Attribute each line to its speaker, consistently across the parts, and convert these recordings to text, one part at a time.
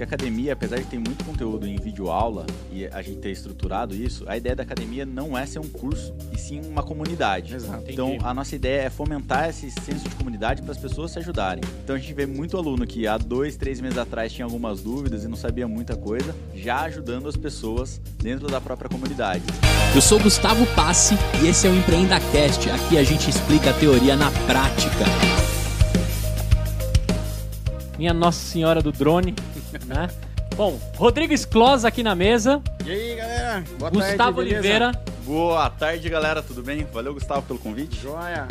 Speaker 1: porque a academia, apesar de ter muito conteúdo em vídeo aula e a gente ter estruturado isso, a ideia da academia não é ser um curso, e sim uma comunidade. Exato. Então, a nossa ideia é fomentar esse senso de comunidade para as pessoas se ajudarem. Então, a gente vê muito aluno que há dois, três meses atrás tinha algumas dúvidas e não sabia muita coisa, já ajudando as pessoas dentro da própria
Speaker 2: comunidade. Eu sou Gustavo Passe e esse é o Empreenda Cast. Aqui a gente explica a teoria na prática. Minha Nossa Senhora do Drone, né? Bom, Rodrigo Clos aqui na mesa. E aí, galera? Boa Gustavo tarde, Oliveira.
Speaker 1: Boa tarde, galera. Tudo bem? Valeu, Gustavo, pelo convite. Joia.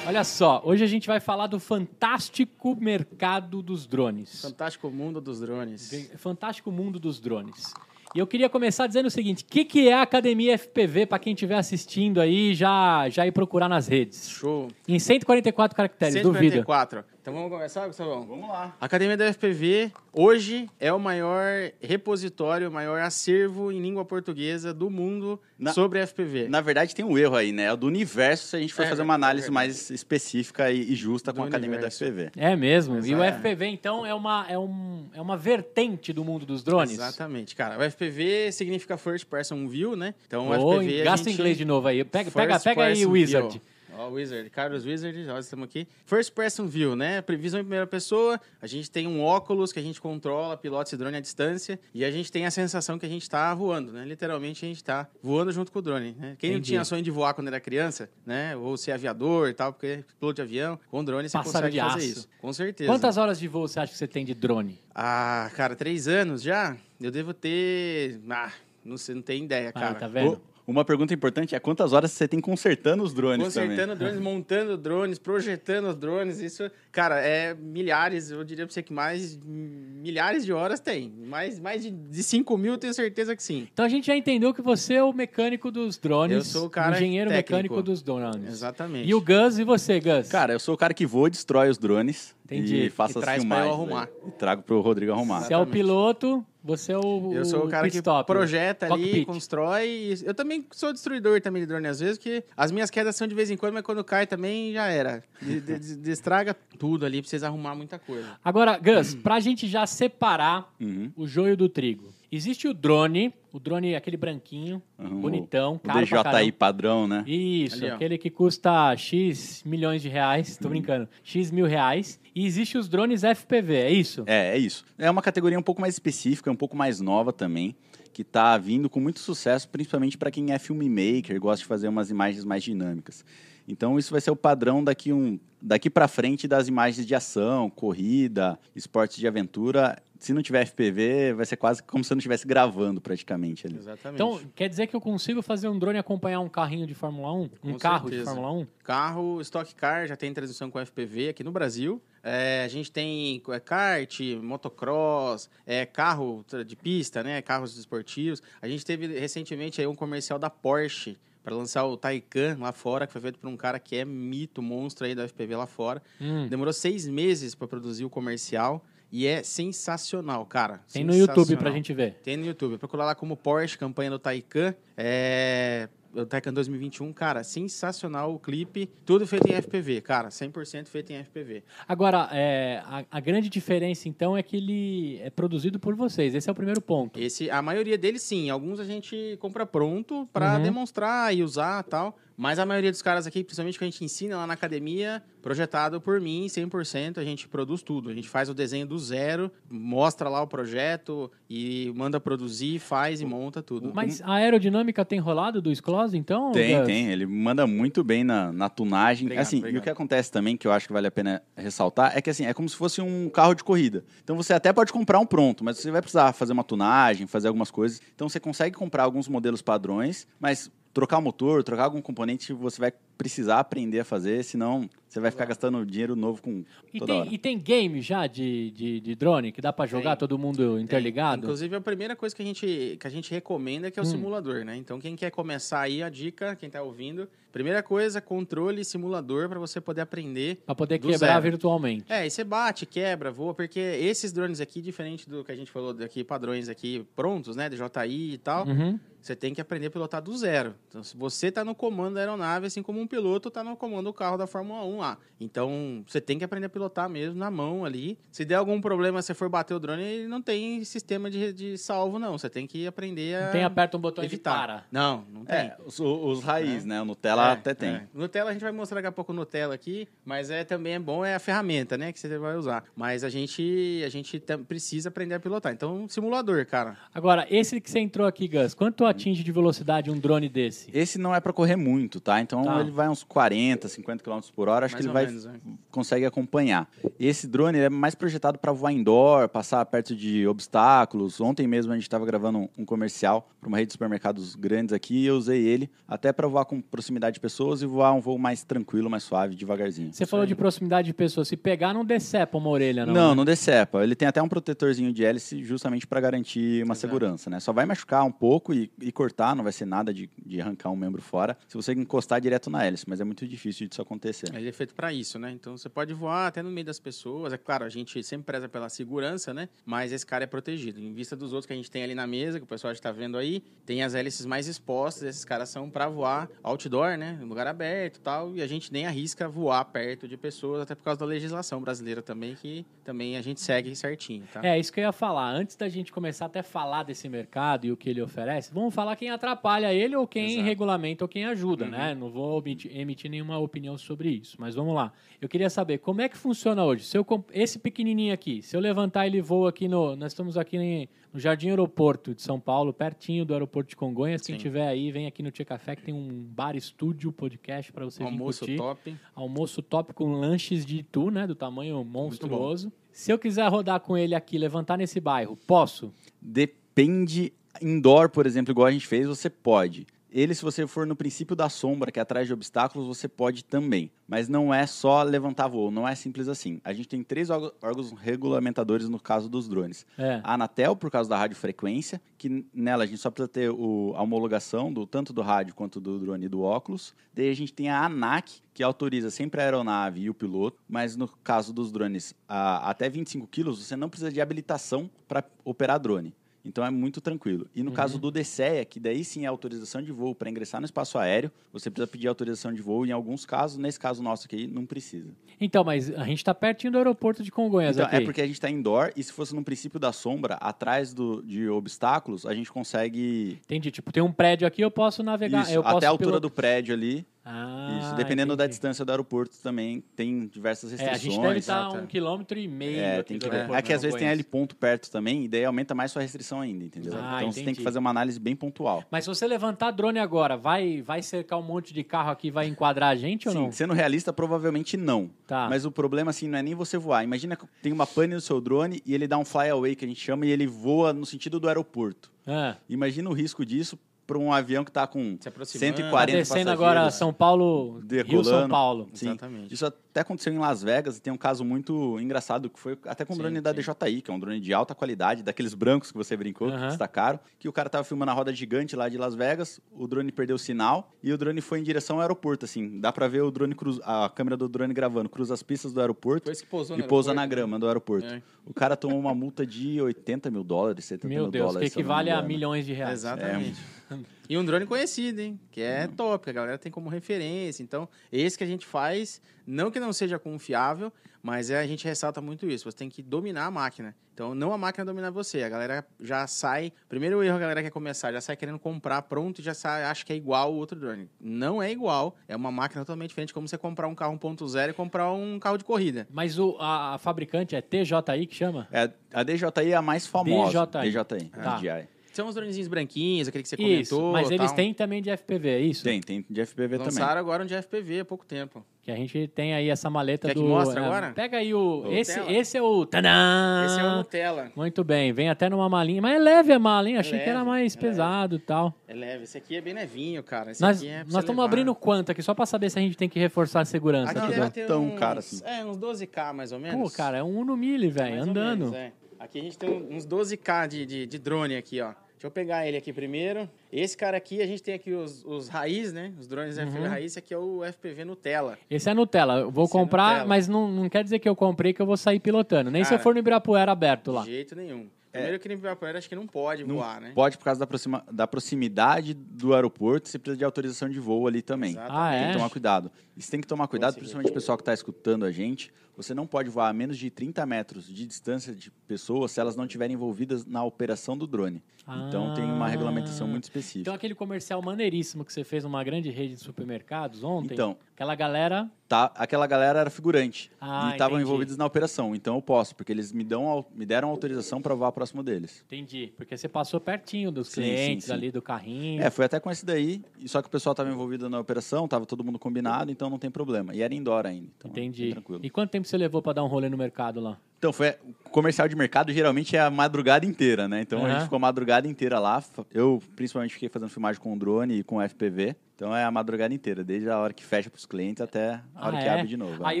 Speaker 2: Olha só, hoje a gente vai falar do fantástico mercado dos drones. Fantástico mundo dos drones. Fantástico mundo dos drones. E eu queria começar dizendo o seguinte: o que, que é a Academia FPV para quem estiver assistindo aí já já ir procurar nas redes? Show. Em 144 caracteres, 144. duvida.
Speaker 3: 144. Então vamos começar, Gustavão? Vamos lá. A Academia da FPV hoje é o maior repositório, o maior acervo em língua portuguesa do mundo na, sobre FPV. Na verdade, tem um erro aí, né? É
Speaker 1: do universo, se a gente for é, fazer é uma análise é mais específica e, e justa do com a Academia universo. da FPV.
Speaker 4: É
Speaker 3: mesmo. Exato. E o é. FPV, então, é uma, é, um, é uma vertente do mundo dos drones? Exatamente, cara. O FPV significa First Person View, né? Então, oh, o FPV. Gasta gente... inglês de novo aí. Pega, pega, pega aí, Wizard. View. Ó, oh, Wizard, Carlos Wizard, nós estamos aqui. First person view, né? Previsão em primeira pessoa. A gente tem um óculos que a gente controla, pilota esse drone à distância. E a gente tem a sensação que a gente está voando, né? Literalmente a gente está voando junto com o drone, né? Quem Entendi. não tinha sonho de voar quando era criança, né? Ou ser aviador e tal, porque piloto de avião, com drone você consegue fazer isso. Com certeza. Quantas horas de voo você acha que você tem de drone? Ah, cara, três anos já? Eu devo ter. Ah, não, sei, não tem ideia, ah, cara. Ah, tá vendo? O
Speaker 1: uma pergunta importante é quantas horas você tem consertando
Speaker 3: os drones Consertando também. drones, montando drones, projetando os drones. Isso, cara, é milhares, eu diria pra você que mais milhares de horas tem. Mais, mais de, de 5 mil, tenho certeza que sim. Então a gente já entendeu que você é o mecânico dos drones. Eu sou o cara Engenheiro técnico. mecânico
Speaker 2: dos drones. Exatamente. E o
Speaker 1: Gus, e você, Gus? Cara, eu sou o cara que voa e destrói os drones. Entendi. E faço e as filmagens. eu arrumar. e trago pro Rodrigo arrumar. Você é o
Speaker 3: piloto, você é o. Eu sou o cara que projeta ali, Cockpit. constrói. eu também sou destruidor também de drone, às vezes, que as minhas quedas são de vez em quando, mas quando cai também já era. De, de, de, destraga tudo ali precisa vocês arrumar muita coisa.
Speaker 2: Agora, Gus, pra gente já separar uhum. o joio do trigo. Existe o drone, o drone é aquele branquinho, uhum, bonitão, o caro. O DJI
Speaker 1: padrão, né?
Speaker 2: Isso, Ali, aquele que custa X milhões de reais, tô uhum. brincando, X mil reais. E existe os drones FPV, é isso?
Speaker 1: É, é isso. É uma categoria um pouco mais específica, um pouco mais nova também, que está vindo com muito sucesso, principalmente para quem é filmmaker, gosta de fazer umas imagens mais dinâmicas. Então isso vai ser o padrão daqui um daqui para frente das imagens de ação, corrida, esportes de aventura, se não tiver FPV, vai ser quase como se eu não estivesse gravando praticamente ali. Exatamente.
Speaker 3: Então,
Speaker 2: quer dizer que eu consigo fazer um drone acompanhar um carrinho de Fórmula 1? Com um carro certeza. de Fórmula
Speaker 3: 1? Carro, Stock Car já tem transmissão com FPV aqui no Brasil. É, a gente tem é, kart, motocross, é, carro de pista, né? Carros esportivos. A gente teve recentemente aí um comercial da Porsche para lançar o Taycan lá fora, que foi feito por um cara que é mito, monstro aí da FPV lá fora. Hum. Demorou seis meses para produzir o comercial. E é sensacional, cara. Tem sensacional. no YouTube pra gente ver. Tem no YouTube. Procura lá como Porsche, campanha do Taikan, É o Taikan 2021, cara, sensacional o clipe, tudo feito em FPV, cara, 100% feito em FPV. Agora, é, a, a, grande diferença, então, é que ele é produzido por vocês, esse é o primeiro ponto. Esse, a maioria deles, sim, alguns a gente compra pronto para uhum. demonstrar e usar tal, mas a maioria dos caras aqui, principalmente que a gente ensina lá na academia, projetado por mim, 100%, a gente produz tudo. A gente faz o desenho do zero, mostra lá o projeto e manda produzir, faz e monta tudo. Mas
Speaker 2: a aerodinâmica tem rolado do Sclos, então? Tem, tem.
Speaker 1: Ele manda muito bem na, na tunagem. Obrigado, assim, obrigado. E o que acontece também, que eu acho que vale a pena ressaltar, é que assim, é como se fosse um carro de corrida. Então você até pode comprar um pronto, mas você vai precisar fazer uma tunagem, fazer algumas coisas. Então você consegue comprar alguns modelos padrões, mas trocar o motor, trocar algum componente, você vai precisar aprender a fazer, senão você vai ficar gastando dinheiro novo com e toda tem, hora. E
Speaker 2: tem game já de, de, de drone que dá para jogar tem, todo mundo interligado? Tem. Inclusive,
Speaker 3: a primeira coisa que a gente, que a gente recomenda é que é o hum. simulador, né? Então, quem quer começar aí, a dica, quem tá ouvindo, primeira coisa, controle e simulador para você poder aprender.
Speaker 2: Para poder quebrar zero. virtualmente.
Speaker 3: É, e você bate, quebra, voa, porque esses drones aqui, diferente do que a gente falou daqui, padrões aqui prontos, né? DJI e tal... Uhum você tem que aprender a pilotar do zero. Então, se você está no comando da aeronave, assim como um piloto está no comando do carro da Fórmula 1 lá. Então, você tem que aprender a pilotar mesmo, na mão ali. Se der algum problema, você for bater o drone, ele não tem sistema de, de salvo, não. Você tem que aprender a. Não tem aperta um botão evitar. e para.
Speaker 1: Não, não é, tem. É, os, os raiz, é. né? O Nutella é, até tem.
Speaker 4: É.
Speaker 3: Nutella a gente vai mostrar daqui a pouco o Nutella aqui, mas é também é bom é a ferramenta, né? Que você vai usar. Mas a gente, a gente precisa aprender a pilotar. Então, simulador, cara. Agora, esse que você entrou aqui, Gus, quanto a atinge de velocidade um drone desse? Esse não é para correr muito, tá? Então tá.
Speaker 1: ele vai uns 40, 50 km por hora, acho mais que ele vai menos, né? consegue acompanhar. Esse drone é mais projetado para voar indoor, passar perto de obstáculos. Ontem mesmo a gente estava gravando um comercial para uma rede de supermercados grandes aqui e eu usei ele até para voar com proximidade de pessoas e voar um voo mais tranquilo, mais suave, devagarzinho. Você
Speaker 2: falou de proximidade de pessoas. Se pegar, não decepa uma orelha, não? Não, né? não
Speaker 1: decepa. Ele tem até um protetorzinho de hélice justamente para garantir uma Exato. segurança, né? Só vai machucar um pouco e e cortar, não vai ser nada de, de arrancar um membro fora, se você encostar direto na hélice, mas é muito difícil disso acontecer.
Speaker 3: Ele é feito para isso, né? Então você pode voar até no meio das pessoas. É claro, a gente sempre preza pela segurança, né? Mas esse cara é protegido. Em vista dos outros que a gente tem ali na mesa, que o pessoal está vendo aí, tem as hélices mais expostas, esses caras são para voar outdoor, né? Em lugar aberto tal, e a gente nem arrisca voar perto de pessoas, até por causa da legislação brasileira também, que também a gente segue certinho, tá? É, isso
Speaker 2: que eu ia falar. Antes da gente começar até falar desse mercado e o que ele oferece, vamos falar quem atrapalha ele ou quem Exato. regulamenta ou quem ajuda, né? uhum. né? Não vou emitir, emitir, nenhuma opinião sobre isso, mas vamos lá. Eu queria saber como é que funciona hoje. Se eu esse pequenininho aqui, se eu levantar ele voa aqui no, nós estamos aqui em, no Jardim Aeroporto de São Paulo, pertinho do Aeroporto de Congonhas. Sim. tiver aí, vem aqui no Tia Café que tem um bar estúdio podcast para você Almoço top. Almoço top com lanches de tu, né? Do tamanho monstruoso. Se eu quiser rodar com ele aqui, levantar nesse bairro, posso? Depende
Speaker 1: Indoor, por exemplo, igual a gente fez, você pode. Ele, se você for no princípio da sombra, que é atrás de obstáculos, você pode também. Mas não é só levantar voo, não é simples assim. A gente tem três órgãos regulamentadores no caso dos drones. É. A Anatel, por causa da radiofrequência, que nela a gente só precisa ter o, a homologação do, tanto do rádio quanto do drone e do óculos. Daí a gente tem a ANAC, que autoriza sempre a aeronave e o piloto, mas no caso dos drones, a, até 25 quilos, você não precisa de habilitação para operar drone. Então é muito tranquilo. E no uhum. caso do DCEA, que daí sim é autorização de voo para ingressar no espaço aéreo, você precisa pedir autorização de voo. Em alguns casos, nesse caso nosso aqui, não precisa.
Speaker 2: Então, mas a gente está pertinho do aeroporto de Congonhas então, é aqui. É porque
Speaker 1: a gente está indoor e se fosse no princípio da sombra, atrás do, de obstáculos, a gente consegue... Entendi. Tipo, tem um
Speaker 2: prédio aqui, eu posso navegar... Isso, eu até posso a altura do
Speaker 1: prédio ali... Ah, Isso, dependendo entendi. da distância do aeroporto também tem diversas restrições. É, a gente deve estar um
Speaker 2: quilômetro e meio. É, tem que, é que às vezes tem L
Speaker 1: ponto perto também, e daí aumenta mais sua restrição ainda, entendeu? Ah, então entendi. você tem que fazer uma análise bem pontual.
Speaker 2: Mas se você levantar drone agora, vai, vai cercar um monte de carro aqui, vai enquadrar a gente Sim, ou não? Sendo
Speaker 1: realista, provavelmente não. Tá. Mas o problema assim não é nem você voar. Imagina que tem uma pane no seu drone e ele dá um flyaway que a gente chama e ele voa no sentido do aeroporto. Ah. Imagina o risco disso para um avião que está com 140 tá Descendo agora São
Speaker 2: Paulo, decolando. Rio, São Paulo.
Speaker 1: Sim. Exatamente. Isso até aconteceu em Las Vegas e tem um caso muito engraçado que foi até com um drone sim. da DJI, que é um drone de alta qualidade, daqueles brancos que você brincou, uhum. que destacaram, que o cara estava filmando a roda gigante lá de Las Vegas, o drone perdeu o sinal e o drone foi em direção ao aeroporto, assim. Dá para ver o drone cruz... a câmera do drone gravando, cruza as pistas do aeroporto e pousa na grama do aeroporto. É. O cara tomou uma multa de 80 mil dólares, 70 mil Deus, dólares. Meu Deus, que equivale a
Speaker 3: milhões de reais. Exatamente. É. E um drone conhecido, hein? Que é uhum. top, a galera tem como referência. Então, esse que a gente faz, não que não seja confiável, mas é, a gente ressalta muito isso. Você tem que dominar a máquina. Então, não a máquina dominar você. A galera já sai. Primeiro erro, a galera quer começar, já sai querendo comprar pronto e já sai, acha que é igual o outro drone. Não é igual. É uma máquina totalmente diferente, como você comprar um carro 1.0 e comprar um carro de corrida. Mas o, a, a fabricante é TJI que chama? É, a DJI
Speaker 1: é a mais famosa. DJI. DJI. Tá. DJI.
Speaker 3: São os dronezinhos branquinhos, aquele que você isso, comentou. Mas eles têm
Speaker 2: também de FPV, é isso? Tem,
Speaker 3: tem de FPV Lançaram também. Lançaram agora um de FPV há pouco tempo.
Speaker 2: Que a gente tem aí essa maleta Quer do. Que mostra né, agora?
Speaker 3: Pega aí o. esse, esse é o. É Tadã! Esse é o Nutella.
Speaker 2: Muito bem, vem até numa malinha. Mas é leve a mala, hein? Achei é leve, que era mais é pesado e tal.
Speaker 3: É leve, esse aqui é bem levinho, cara. Esse nós, aqui é Nós estamos abrindo
Speaker 2: quanto aqui? Só pra saber se a gente tem que reforçar a segurança. Aqui deve é ter tão caro assim.
Speaker 3: É, uns 12K mais ou menos. Pô, cara, é
Speaker 2: um 1 no milho,
Speaker 3: velho, andando. Menos, é. Aqui a gente tem uns 12K de, de, de drone aqui, ó. Deixa eu pegar ele aqui primeiro. Esse cara aqui, a gente tem aqui os, os raiz, né? Os drones uhum. FPV raiz. Esse aqui é o FPV Nutella.
Speaker 2: Esse é Nutella. Eu vou Esse é comprar, é mas não, não quer dizer que eu comprei que eu vou sair pilotando. Nem cara, se eu for no Ibirapuera aberto lá. De
Speaker 3: jeito nenhum. É. Primeiro que no Ibirapuera acho que não pode não voar, né?
Speaker 2: Pode por causa
Speaker 1: da, proxima, da proximidade do aeroporto, você precisa de autorização de voo ali também. Ah, é? Tem que tomar cuidado. Isso tem que tomar cuidado, principalmente o pessoal que está escutando a gente. Você não pode voar a menos de 30 metros de distância de pessoas se elas não estiverem envolvidas na operação do drone.
Speaker 2: Ah. Então tem uma regulamentação ah. muito específica. Então aquele comercial maneiríssimo que você fez numa grande rede de supermercados ontem, então, aquela galera...
Speaker 1: Tá, aquela galera era figurante ah, e estavam envolvidos na operação. Então eu posso, porque eles me, dão, me deram autorização para voar próximo deles.
Speaker 2: Entendi, porque você passou pertinho dos sim, clientes sim, sim. ali, do carrinho. É, foi até
Speaker 1: com esse daí, só que o pessoal estava envolvido na operação, estava todo mundo combinado, uhum. então então não tem problema. E era indoor ainda. Então, Entendi. Tranquilo. E
Speaker 2: quanto tempo você levou para dar um rolê no mercado lá?
Speaker 1: Então, foi comercial de mercado geralmente é a madrugada inteira, né? Então uhum. a gente ficou a madrugada inteira lá. Eu principalmente fiquei fazendo filmagem com drone e com FPV. Então é a madrugada inteira, desde a hora que fecha para os clientes até a hora ah, que é? abre de novo. É. Aí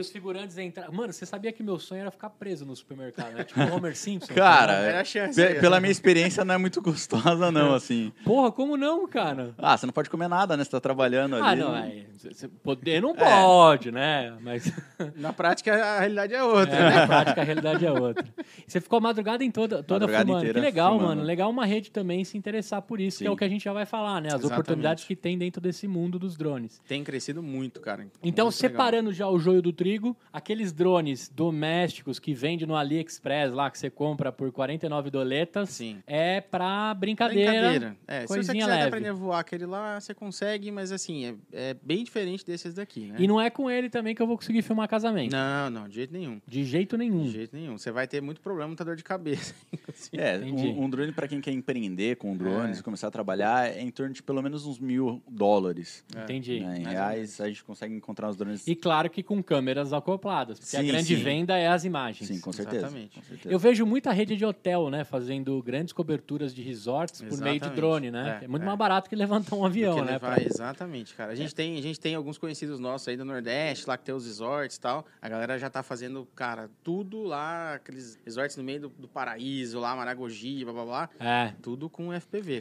Speaker 1: os
Speaker 2: figurantes entraram. Mano, você sabia que meu sonho era ficar preso no supermercado, né? Tipo o Homer Simpson. cara, é, a chance. pela minha experiência
Speaker 1: não é muito gostosa, não, é. assim.
Speaker 2: Porra, como não, cara?
Speaker 1: Ah, você não pode comer nada, né? Você tá trabalhando ah, ali. Ah, não, é. Você poder
Speaker 2: não pode, é. né? Mas. Na prática a realidade é outra. É, né? Na prática a realidade realidade é outra. Você ficou a madrugada em toda, toda madrugada fumando. Que legal, fumando. mano. Legal uma rede também se interessar por isso, Sim. que é o que a gente já vai falar, né? As Exatamente. oportunidades que tem dentro desse mundo dos drones.
Speaker 3: Tem crescido muito, cara. Então, muito então, é separando
Speaker 2: legal. já o joio do trigo, aqueles drones domésticos que vende no AliExpress lá, que você compra por 49 doletas, Sim. é pra brincadeira. Brincadeira. É, coisinha se você quiser leve. aprender a
Speaker 3: voar aquele lá, você consegue, mas assim, é, é bem diferente desses daqui, né? E não
Speaker 2: é com ele também que eu vou conseguir filmar casamento. Não,
Speaker 3: não, de jeito nenhum. De jeito nenhum. De jeito jeito nenhum. Você vai ter muito problema, muita dor de cabeça. Assim. É, um, um, drone para quem quer empreender com drones
Speaker 1: é. começar a trabalhar é em torno de pelo menos uns mil dólares. É. Entendi. Né? Em reais a gente consegue
Speaker 2: encontrar os drones. E claro que com câmeras acopladas, porque sim, a grande sim. venda é as imagens. Sim, com certeza. Exatamente.
Speaker 3: Com certeza. Eu vejo
Speaker 2: muita rede de hotel, né, fazendo grandes coberturas de resorts Exatamente. por meio de drone, né? É, é muito é. mais barato que levantar um avião, né? Pra...
Speaker 3: Exatamente, cara. A gente, tem, a gente tem alguns conhecidos nossos aí do Nordeste, lá que tem os resorts e tal. A galera já tá fazendo, cara, tudo lá lá, aqueles resorts no meio do, do paraíso, lá, Maragogi, blá blá blá. É. Tudo com FPV.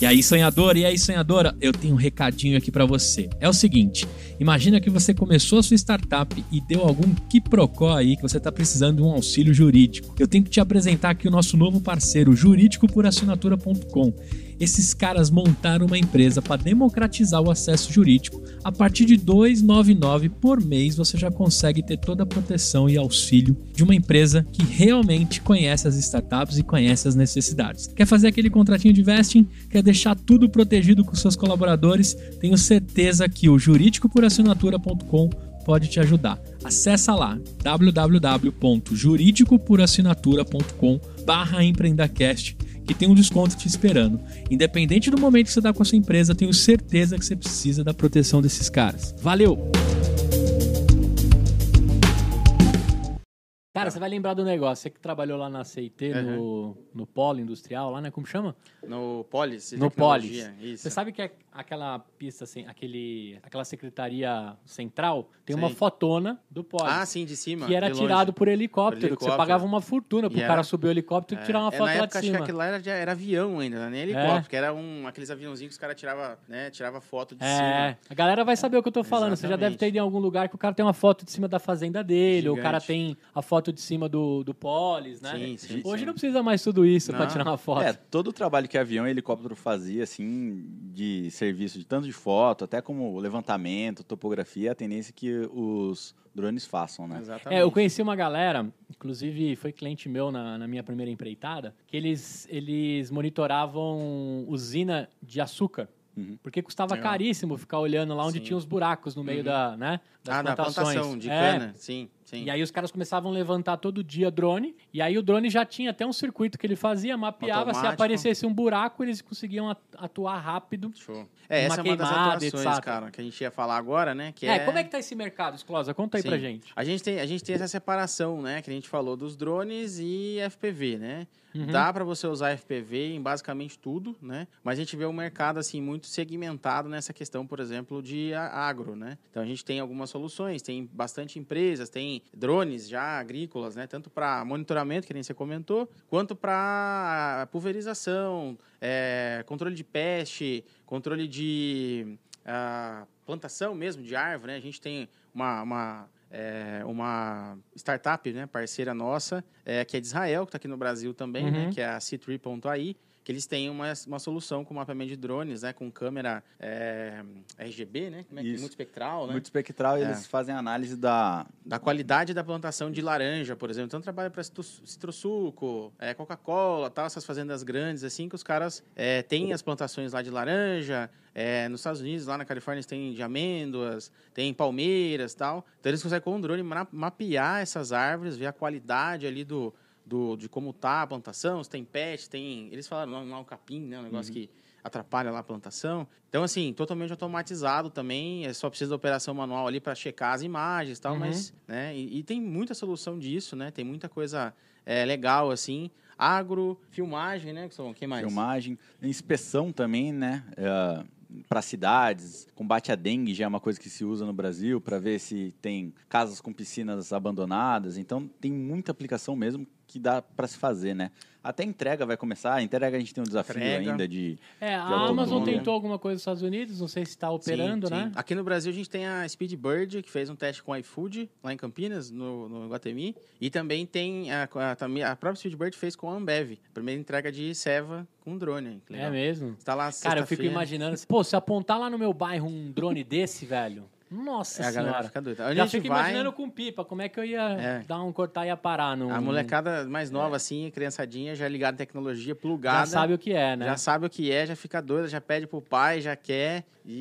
Speaker 2: E aí, sonhador, e aí, sonhadora, eu tenho um recadinho aqui para você. É o seguinte, imagina que você começou a sua startup e deu algum quiprocó aí que você está precisando de um auxílio jurídico. Eu tenho que te apresentar aqui o nosso novo parceiro, jurídico por assinatura.com. Esses caras montaram uma empresa para democratizar o acesso jurídico. A partir de 299 por mês você já consegue ter toda a proteção e auxílio de uma empresa que realmente conhece as startups e conhece as necessidades. Quer fazer aquele contratinho de vesting? Quer deixar tudo protegido com seus colaboradores? Tenho certeza que o jurídicoporassinatura.com pode te ajudar. Acesse lá www.jurídicoporassinatura.com empreendacast que tem um desconto te esperando. Independente do momento que você está com a sua empresa, tenho certeza que você precisa da proteção desses caras. Valeu! Cara, você vai lembrar do negócio. Você que trabalhou lá na CIT, uhum. no, no Polo Industrial, lá, né? Como chama? No Polis. No Polis. Você sabe que é aquela pista, assim, aquele, aquela secretaria central tem sim. uma fotona
Speaker 3: do Polis. Ah, sim, de cima. Que era tirado por helicóptero, por
Speaker 2: helicóptero, Você pagava uma fortuna pro e cara era... subir o helicóptero é. e tirar uma é, foto na lá época, de cima. Acho que aquilo
Speaker 3: lá era, era avião ainda, né? nem é. helicóptero. É. era um, aqueles aviãozinhos que os caras tiravam né, tirava foto de é. cima. É,
Speaker 2: a galera vai saber o que eu tô falando. Exatamente. Você já deve ter ido em algum lugar que o cara tem uma foto de cima da fazenda dele, ou o cara tem a foto foto de cima do, do Polis, né? Sim, sim, Hoje sim. não precisa mais tudo isso para tirar uma foto. É,
Speaker 1: todo o trabalho que avião e helicóptero fazia, assim, de serviço de tanto de foto, até como levantamento, topografia, é a tendência que os drones façam, né? Exatamente. É, eu
Speaker 2: conheci uma galera, inclusive foi cliente meu na, na, minha primeira empreitada, que eles, eles monitoravam usina de açúcar. Uhum. Porque custava Legal. caríssimo ficar olhando lá onde sim. tinha os buracos no meio uhum. da, né, das ah, plantações. Da plantação de é. cana, sim, sim. E aí os caras começavam a levantar todo dia drone, e aí o drone já tinha até um circuito que ele fazia, mapeava, Automático. se aparecesse um buraco, eles conseguiam atuar rápido. Show. É, essa queimada, é uma das atuações,
Speaker 3: cara, que a gente ia falar agora, né? Que é, é... como é que tá esse mercado, Esclosa? Conta aí sim. pra gente. A gente, tem, a gente tem essa separação, né, que a gente falou dos drones e FPV, né? Uhum. Dá para você usar FPV em basicamente tudo, né? Mas a gente vê um mercado assim muito segmentado nessa questão, por exemplo, de agro, né? Então a gente tem algumas soluções, tem bastante empresas, tem drones já agrícolas, né? Tanto para monitoramento, que nem você comentou, quanto para pulverização, é, controle de peste, controle de ah, plantação mesmo de árvore, né? A gente tem uma, uma é, uma startup né, parceira nossa, é, que é de Israel, que está aqui no Brasil também, né, uhum. né, que é a C3.ai, que eles têm uma, uma solução com mapeamento de drones, né? Com câmera é, eh, RGB, né? Como é, é? Isso. Multispectral, né?
Speaker 1: Multispectral, é. eles
Speaker 3: fazem análise da... Da qualidade da plantação de laranja, por exemplo. Então, trabalha para Citrosuco, é, eh, Coca-Cola, tal, essas fazendas grandes, assim, que os caras é, têm as plantações lá de laranja, é, nos Estados Unidos, lá na Califórnia, tem de amêndoas, tem palmeiras tal. Então eles conseguem com um drone mapear essas árvores, ver a qualidade ali do, do, de como tá a plantação, se tem pet, tem. Eles falaram lá o é capim, né? Um negócio uhum. que atrapalha lá a plantação. Então, assim, totalmente automatizado também. É só precisa da operação manual ali para checar as imagens e tal, uhum. mas. Né? E, e, tem muita solução disso, né? Tem muita coisa é, legal, assim. Agro, filmagem, né, o que mais? Filmagem,
Speaker 1: inspeção também, né? Uh é, para cidades, combate à dengue já é uma coisa que se usa no Brasil para ver se tem casas com piscinas abandonadas. Então tem muita aplicação mesmo que dá para se fazer, né?
Speaker 3: Até entrega vai começar. A entrega a gente tem um desafio entrega. ainda de. É, de a Amazon tentou
Speaker 2: alguma coisa nos Estados Unidos, não sei se está operando, sim, sim. né?
Speaker 3: Aqui no Brasil a gente tem a Speedbird, que fez um teste com o iFood, lá em Campinas, no, no Guatemi. E também tem a, a, a própria Speedbird fez com a Ambev. primeira entrega de ceva com drone. É legal. É mesmo? Está lá Cara, eu fico imaginando.
Speaker 2: Pô, se apontar lá no meu bairro um drone desse, velho. Nossa é, a senhora. galera fica doida. A Já fico vai... imaginando com
Speaker 3: pipa, como é que eu ia é. dar um cortar e ia parar. Num... A molecada mais nova, é. assim, criançadinha, já é ligada à tecnologia, plugada. Já sabe o que é, né? Já sabe o que é, já fica doida, já pede pro pai, já quer. E,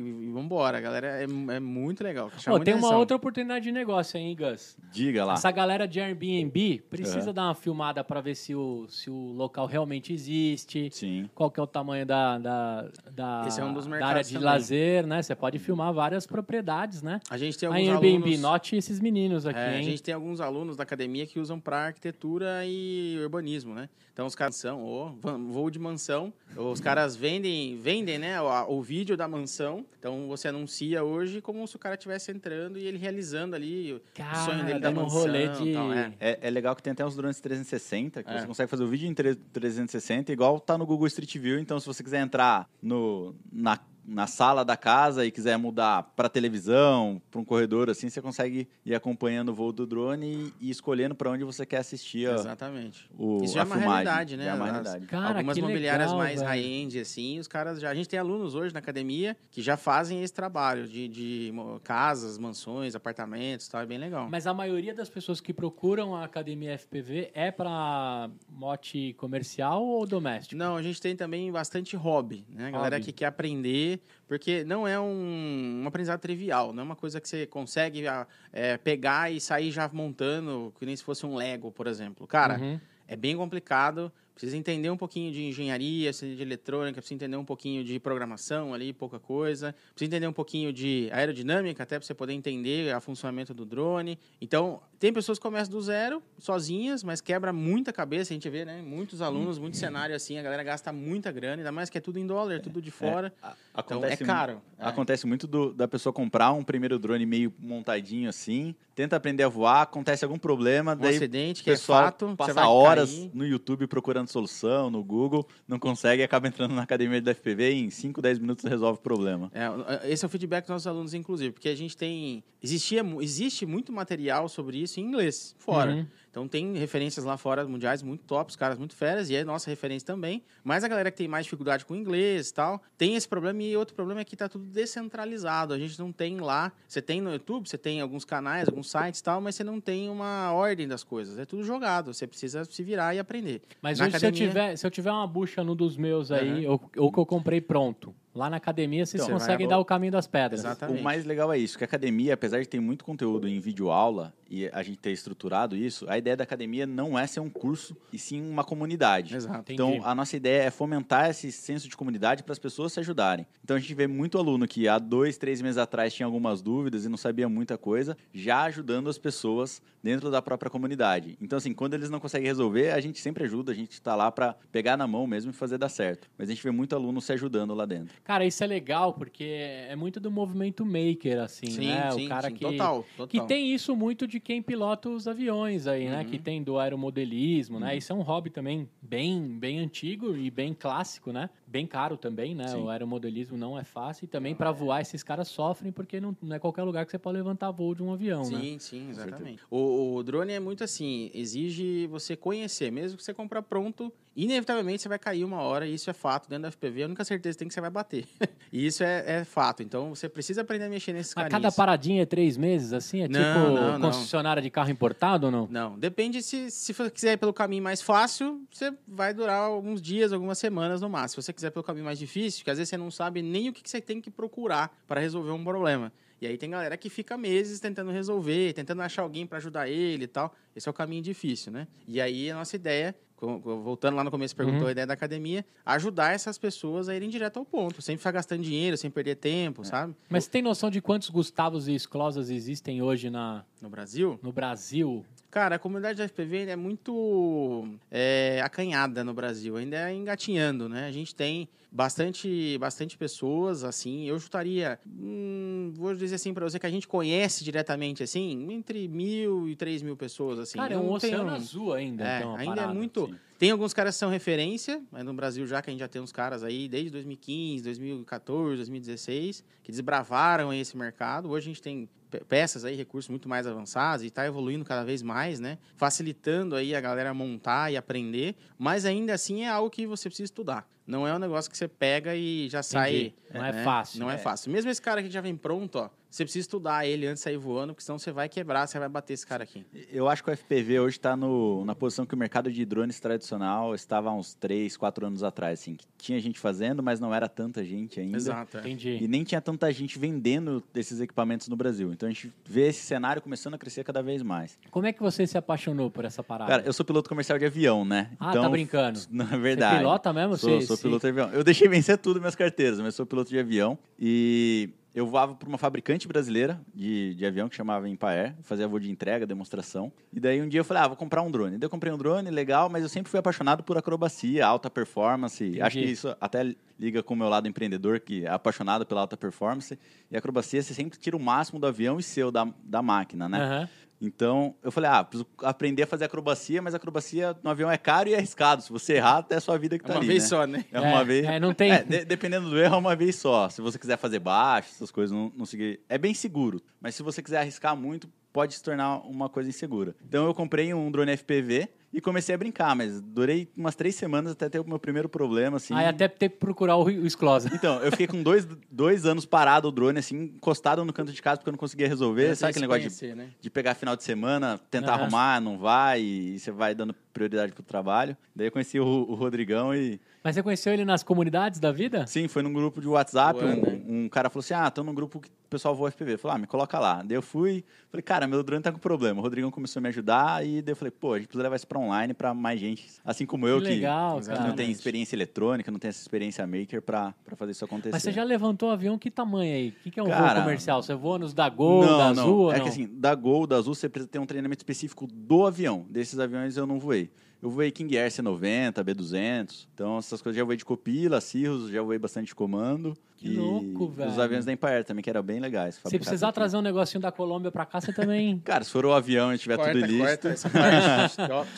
Speaker 3: e, e vambora, galera. É, é muito legal. tem atenção. uma outra
Speaker 2: oportunidade de negócio aí, hein, Gus?
Speaker 1: Diga lá.
Speaker 3: Essa
Speaker 2: galera de Airbnb precisa é. dar uma filmada para ver se o, se o local realmente existe. Sim. Qual que é o tamanho da, da, da, Esse é um dos área de também. lazer,
Speaker 3: né? Você pode filmar
Speaker 2: várias propriedades, né? A gente tem alguns a Airbnb, alunos... note esses meninos é, aqui, é, A gente
Speaker 3: tem alguns alunos da academia que usam para arquitetura e urbanismo, né? Então os caras são, oh, voo de mansão, os caras vendem, vendem, né? O, o vídeo da mansão. Então você anuncia hoje como se o cara estivesse entrando e ele realizando ali cara, o sonho dele da mansão. Um rolê de... é.
Speaker 1: É, é. legal que tem até uns drones 360, que é. você consegue fazer o vídeo em 360, igual tá no Google Street View. Então se você quiser entrar no, na na sala da casa e quiser mudar para televisão, para um corredor assim, você consegue ir acompanhando o voo do drone e, e escolhendo para onde você quer assistir. A, Exatamente. O, Isso já é uma filmagem. realidade, né? é uma realidade. Cara, Algumas mobiliárias legal, mais
Speaker 3: high-end assim, os caras já a gente tem alunos hoje na academia que já fazem esse trabalho de, de casas, mansões, apartamentos, tal, é bem legal.
Speaker 2: Mas a maioria das pessoas que procuram a academia FPV é para
Speaker 3: mote comercial ou doméstico? Não, a gente tem também bastante hobby, né? A galera que quer aprender porque não é um, um aprendizado trivial, não é uma coisa que você consegue ah, é, pegar e sair já montando, que nem se fosse um Lego, por exemplo. Cara, uhum. é bem complicado. Precisa entender um pouquinho de engenharia, de eletrônica, precisa entender um pouquinho de programação ali, pouca coisa. Precisa entender um pouquinho de aerodinâmica, até para você poder entender o funcionamento do drone. Então, tem pessoas que começam do zero, sozinhas, mas quebra muita cabeça. A gente vê, né? Muitos alunos, muito cenário assim, a galera gasta muita grana, ainda mais que é tudo em dólar, é, tudo de é, fora. É, acontece então, é caro. É. Acontece
Speaker 1: muito do, da pessoa comprar um primeiro drone meio montadinho assim, tenta aprender a voar, acontece algum problema, um daí acidente, que é fato, passa horas cair. no YouTube procurando procurando solução no Google, não consegue e acaba entrando na academia da FPV e em 5, 10 minutos resolve o problema.
Speaker 3: É, é, esse é o feedback dos nossos alunos, inclusive, porque a gente tem. Existia, existe muito material sobre isso em inglês, fora. Uhum. Então tem referências lá fora mundiais muito tops, caras muito feras, e é nossa referência também. Mas a galera que tem mais dificuldade com inglês e tal, tem esse problema. E outro problema é que está tudo descentralizado. A gente não tem lá. Você tem no YouTube, você tem alguns canais, alguns sites e tal, mas você não tem uma ordem das coisas. É tudo jogado. Você precisa se virar e aprender. Mas Na hoje academia. Se eu
Speaker 2: tiver, se eu tiver uma bucha no dos meus aí, uhum. ou, ou que eu comprei pronto, Lá na academia vocês então, conseguem é dar o caminho das pedras. Exatamente. O mais
Speaker 1: legal é isso, que a academia, apesar de ter muito conteúdo em vídeo aula e a gente ter estruturado isso, a ideia da academia não é ser um curso, e sim uma comunidade. Exato. Então, Entendi. a nossa ideia é fomentar esse senso de comunidade para as pessoas se ajudarem. Então, a gente vê muito aluno que há dois, três meses atrás tinha algumas dúvidas e não sabia muita coisa, já ajudando as pessoas dentro da própria comunidade. Então, assim, quando eles não conseguem resolver, a gente sempre ajuda, a gente está lá para pegar na mão mesmo e fazer dar certo. Mas a gente vê muito aluno se ajudando lá dentro.
Speaker 2: Cara, isso é legal, porque é muito do movimento maker, assim, sim, né? Sim, o cara sim, que, total, total. que tem isso muito de quem pilota os aviões aí, uhum. né? Que uhum. tem do aeromodelismo, né? uhum. né? Isso é um hobby também bem, bem antigo e bem clássico, né? bem caro também, né? Sim. O aeromodelismo não é fácil. E também para é. voar, esses caras sofrem porque não, não, é qualquer lugar que você pode levantar voo de um avião, sim, né? Sim,
Speaker 3: sim, exatamente. O, o, drone é muito assim, exige você conhecer. Mesmo que você comprar pronto, inevitavelmente você vai cair uma hora, e isso é fato. Dentro da FPV, a única certeza tem é que você vai bater. e isso é, é, fato. Então, você precisa aprender a mexer nesses caras. cada
Speaker 2: paradinha é três meses, assim? É não, tipo não, concessionária de carro importado ou não? Não,
Speaker 3: depende se, se você quiser ir pelo caminho mais fácil, você vai durar alguns dias, algumas semanas no máximo. Se você quiser pelo caminho mais difícil, que às vezes você não sabe nem o que, que você tem que procurar para resolver um problema. E aí tem galera que fica meses tentando resolver, tentando achar alguém para ajudar ele e tal. Esse é o caminho difícil, né? E aí a nossa ideia voltando lá no começo, perguntou uhum. a ideia da academia, ajudar essas pessoas a irem direto ao ponto, sem ficar gastando dinheiro, sem perder tempo, é. sabe? Mas você tem noção de quantos Gustavos e Esclosas existem hoje na... No Brasil? No Brasil. Cara, a comunidade da FPV é muito é, acanhada no Brasil, ainda é engatinhando, né? A gente tem bastante, bastante pessoas, assim, eu chutaria, hum, vou dizer assim para você que a gente conhece diretamente, assim, entre mil e três mil pessoas, assim. Cara, é, é um oceano tenho... azul ainda, é, então, ainda é parada, é muito. Assim. Tem alguns caras que são referência, mas no Brasil já que a gente já tem uns caras aí desde 2015, 2014, 2016, que desbravaram esse mercado. Hoje a gente tem peças aí, recursos muito mais avançados e está evoluindo cada vez mais, né? Facilitando aí a galera montar e aprender, mas ainda assim é algo que você precisa estudar. Não é um negócio que você pega e já Entendi. sai. Não é né? é fácil. Não é. é. fácil. Mesmo esse cara que já vem pronto, ó, você precisa estudar ele antes de sair voando, porque senão você vai quebrar, você vai bater esse cara aqui.
Speaker 1: Eu acho que o FPV hoje está na posição que o mercado de drones tradicional estava há uns 3, 4 anos atrás. Assim, que tinha gente fazendo, mas não era tanta gente ainda. Exato. É. Entendi. E nem tinha tanta gente vendendo esses equipamentos no Brasil. Então a gente vê esse cenário começando a crescer cada vez mais.
Speaker 2: Como é que você se apaixonou por essa parada? Cara,
Speaker 1: eu sou piloto comercial de avião, né? Ah, tá então, tá brincando. Na verdade. Você pilota mesmo? Sou, sou piloto de avião. Eu deixei vencer tudo minhas carteiras, mas sou piloto de avião. E eu voava para uma fabricante brasileira de, de avião que chamava Embraer, fazia voo de entrega, demonstração. E daí um dia eu falei, ah, vou comprar um drone. Daí eu comprei um drone, legal, mas eu sempre fui apaixonado por acrobacia, alta performance. Entendi. Acho que isso até liga com o meu lado empreendedor, que é apaixonado pela alta performance. E acrobacia, você sempre tira o máximo do avião e seu, da, da máquina, né? Uhum. Então, eu falei, ah, preciso aprender a fazer acrobacia, mas acrobacia no avião é caro e é arriscado. Se você errar, até a sua vida que é tá ali, É uma vez né? só, né? É, uma é, vez. É, não tem... É, de, dependendo do erro, é uma vez só. Se você quiser fazer baixo, essas coisas, não, não seguir... É bem seguro, mas se você quiser arriscar muito, pode se tornar uma coisa insegura. Então, eu comprei um drone FPV e comecei a brincar, mas durei umas três semanas até ter o meu primeiro problema, assim. até
Speaker 2: ter que procurar o, o esclosa. Então, eu fiquei com
Speaker 1: dois, dois anos parado o drone, assim, encostado no canto de casa, porque eu não conseguia resolver. Sabe aquele negócio de, né? de pegar final de semana, tentar uhum. arrumar, não vai, e você vai dando prioridade pro trabalho. Daí eu conheci o, o Rodrigão e. Mas você conheceu ele nas comunidades da vida? Sim, foi num grupo de WhatsApp. Ué, um, né? um, cara falou assim: ah, tô num grupo que o pessoal voa FPV. Falou, ah, me coloca lá. Daí eu fui, falei, cara, meu drone tá com problema. O Rodrigão começou a me ajudar e daí eu falei, pô, a gente precisa levar isso pra online pra mais gente, assim como eu, que, legal, que, que não tem experiência eletrônica, não tem essa experiência maker pra, pra fazer isso acontecer. Mas você já
Speaker 2: levantou o avião, que tamanho aí? O que, que é um cara, voo comercial? Você voa nos da Gol, não, da Azul? É não. É não? que assim,
Speaker 1: da Gol, da Azul, você precisa ter um treinamento específico do avião. Desses aviões eu não voei. Eu voei King Air C90, B200, então essas coisas já voei de Copila, Cirrus, já voei bastante de comando. Que, louco, velho. Os aviões da Empire também, que eram bem legais. Se precisar aqui. trazer
Speaker 2: um negocinho da Colômbia pra cá, você também.
Speaker 1: Cara, se for o avião e tiver corta, tudo corta listo.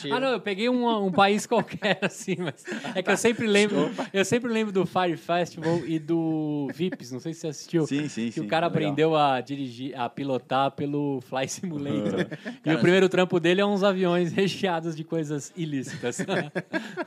Speaker 2: ah, não, eu peguei um, um país qualquer, assim, mas. É que eu sempre lembro. eu sempre lembro do Fire Festival e do VIPs, não sei se você assistiu. Sim, sim, que sim. Que o cara legal. aprendeu a dirigir, a pilotar pelo Fly Simulator. Uhum. E cara, o primeiro trampo dele é uns aviões recheados de coisas ilícitas.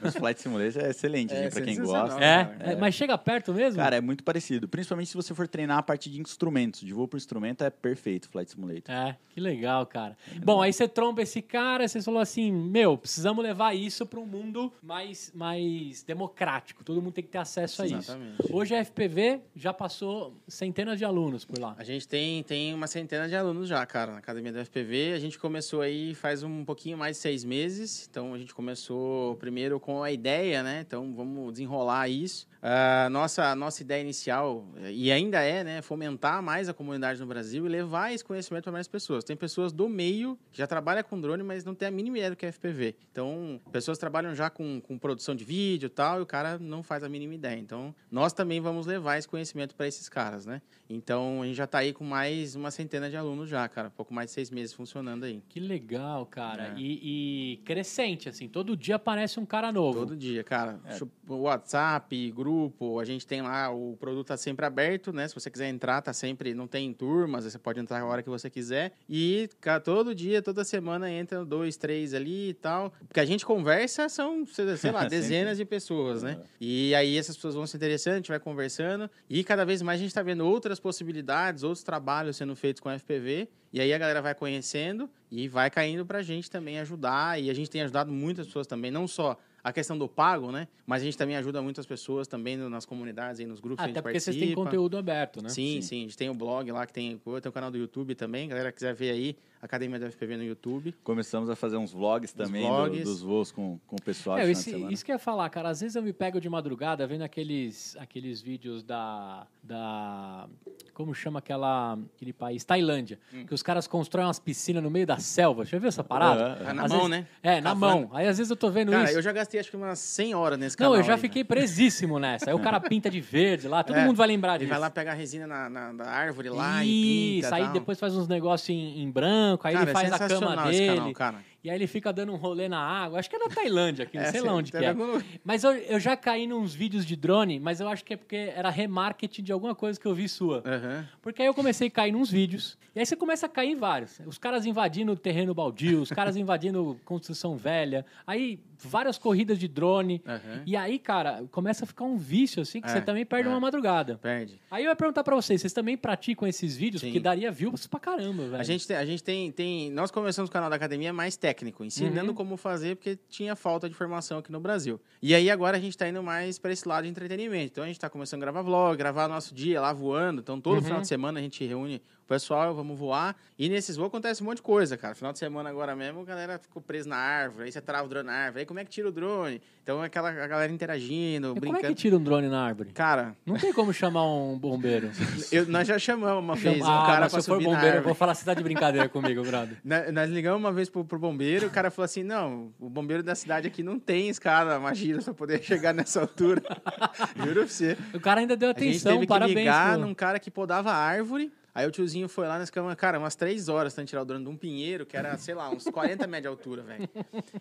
Speaker 2: Os
Speaker 1: Flight Simulator é excelente, é, gente, assim, pra quem gosta. É? Né? é,
Speaker 2: mas chega perto mesmo? Cara, é muito parecido divertido.
Speaker 1: Principalmente se você for treinar a parte de instrumentos. De voo por instrumento é perfeito Flight Simulator.
Speaker 2: É, que legal, cara. É Bom, aí você tromba esse cara, você falou assim: meu, precisamos levar isso para um mundo mais, mais democrático. Todo mundo tem que ter acesso a isso. Hoje a FPV já passou
Speaker 3: centenas de alunos por lá. A gente tem, tem uma centena de alunos já, cara, na academia da FPV. A gente começou aí faz um pouquinho mais de seis meses. Então a gente começou primeiro com a ideia, né? Então vamos desenrolar isso. Ah, a nossa, nossa ideia inicial, e ainda é, né, fomentar mais a comunidade no Brasil e levar esse conhecimento para mais pessoas. Tem pessoas do meio que já trabalham com drone, mas não tem a mínima ideia do que é FPV. Então, pessoas trabalham já com, com produção de vídeo e tal, e o cara não faz a mínima ideia. Então, nós também vamos levar esse conhecimento para esses caras, né? Então, a gente já está aí com mais uma centena de alunos já, cara. Pouco mais de seis meses funcionando aí. Que legal, cara. É. E, e, crescente, assim. Todo dia aparece um cara novo. Todo dia, cara. É. WhatsApp, grupo. A gente tem lá... O produto tá sempre aberto, né? Se você quiser entrar, tá sempre... Não tem turmas. Você pode entrar a hora que você quiser. E, cara, todo dia, toda semana, entra dois, três ali e tal. Porque a gente conversa, são, sei lá, dezenas de pessoas, né? É. E aí, essas pessoas vão se interessando, a gente vai conversando. E cada vez mais a gente está vendo outras possibilidades, outros trabalhos sendo feitos com FPV. E aí a galera vai conhecendo e vai caindo para a gente também ajudar. E a gente tem ajudado muitas pessoas também, não só a questão do pago, né? Mas a gente também ajuda muitas pessoas também nas comunidades e nos grupos. Até porque participa. vocês têm conteúdo aberto, né? Sim, sim, sim, A gente tem o blog lá que tem, tem o canal do YouTube também. A galera quiser ver aí Academia da FPV no YouTube. Começamos a fazer uns vlogs também vlogs. Do, dos
Speaker 1: voos com, com o pessoal. É, esse,
Speaker 2: isso que eu ia falar, cara. Às vezes eu me pego de madrugada vendo aqueles, aqueles vídeos da, da. Como chama aquela, aquele país? Tailândia. Hum. Que os caras constroem umas piscinas no meio da selva. Já viu essa parada? É, é. na mão, né? É, na Cavando. Tá mão. Aí às vezes eu tô vendo cara, isso. Cara, eu já
Speaker 3: gastei acho que umas 100 horas nesse canal. Não, eu já aí, né?
Speaker 2: fiquei né? presíssimo nessa. Aí o cara pinta de
Speaker 3: verde lá. Todo é, mundo vai lembrar disso. Ele
Speaker 2: vai lá pegar resina na, na, na árvore lá isso, e pinta. Isso, aí tal. depois faz uns negócios em, em branco branco, aí cara, ele é faz é a cama dele. Canal, cara. E aí ele fica dando um rolê na água. Acho que é na Tailândia, aqui, não é, sei lá onde que é. Algum... Mas eu, eu já caí nos vídeos de drone, mas eu acho que é porque era remarketing de alguma coisa que eu vi sua. Uhum. Porque aí eu comecei a cair nos vídeos. E aí você começa a cair em vários. Os caras invadindo o terreno baldio, os caras invadindo construção velha. Aí várias corridas de drone. Uhum. E aí, cara, começa a ficar um vício, assim, que é, você também perde é. uma madrugada. Perde.
Speaker 3: Aí eu ia perguntar pra vocês, vocês também praticam esses vídeos? Sim. Porque daria views pra caramba, velho. A gente, tem, a gente tem, tem... Nós começamos o canal da Academia mais técnico técnico, ensinando uhum. como fazer, porque tinha falta de formação aqui no Brasil. E aí agora a gente está indo mais para esse lado de entretenimento. Então a gente está começando a gravar vlog, gravar nosso dia lá voando. Então todo uhum. final de semana a gente reúne o pessoal, vamos voar. E nesses voos acontece um monte de coisa, cara. Final de semana agora mesmo, a galera ficou presa na árvore, aí você trava o drone na árvore. Aí como é que tira o drone? Então é aquela a galera interagindo, e brincando. Como é que tira um drone na árvore? Cara, não tem como chamar um bombeiro. eu, nós já chamamos uma vez Chama... um ah, cara ah, mas se for bombeiro, vou falar você tá de brincadeira comigo, Brado. nós ligamos uma vez pro, pro bombeiro bombeiro, o cara falou assim: não, o bombeiro da cidade aqui não tem escada, imagina, só poder chegar nessa altura. Juro pra você. O cara ainda deu atenção, a gente teve parabéns. Que ligar pô. num cara que podava árvore Aí o tiozinho foi lá, nós ficamos, cara, umas três horas tentando tirar o drone de um pinheiro, que era, sei lá, uns 40 metros de altura, velho.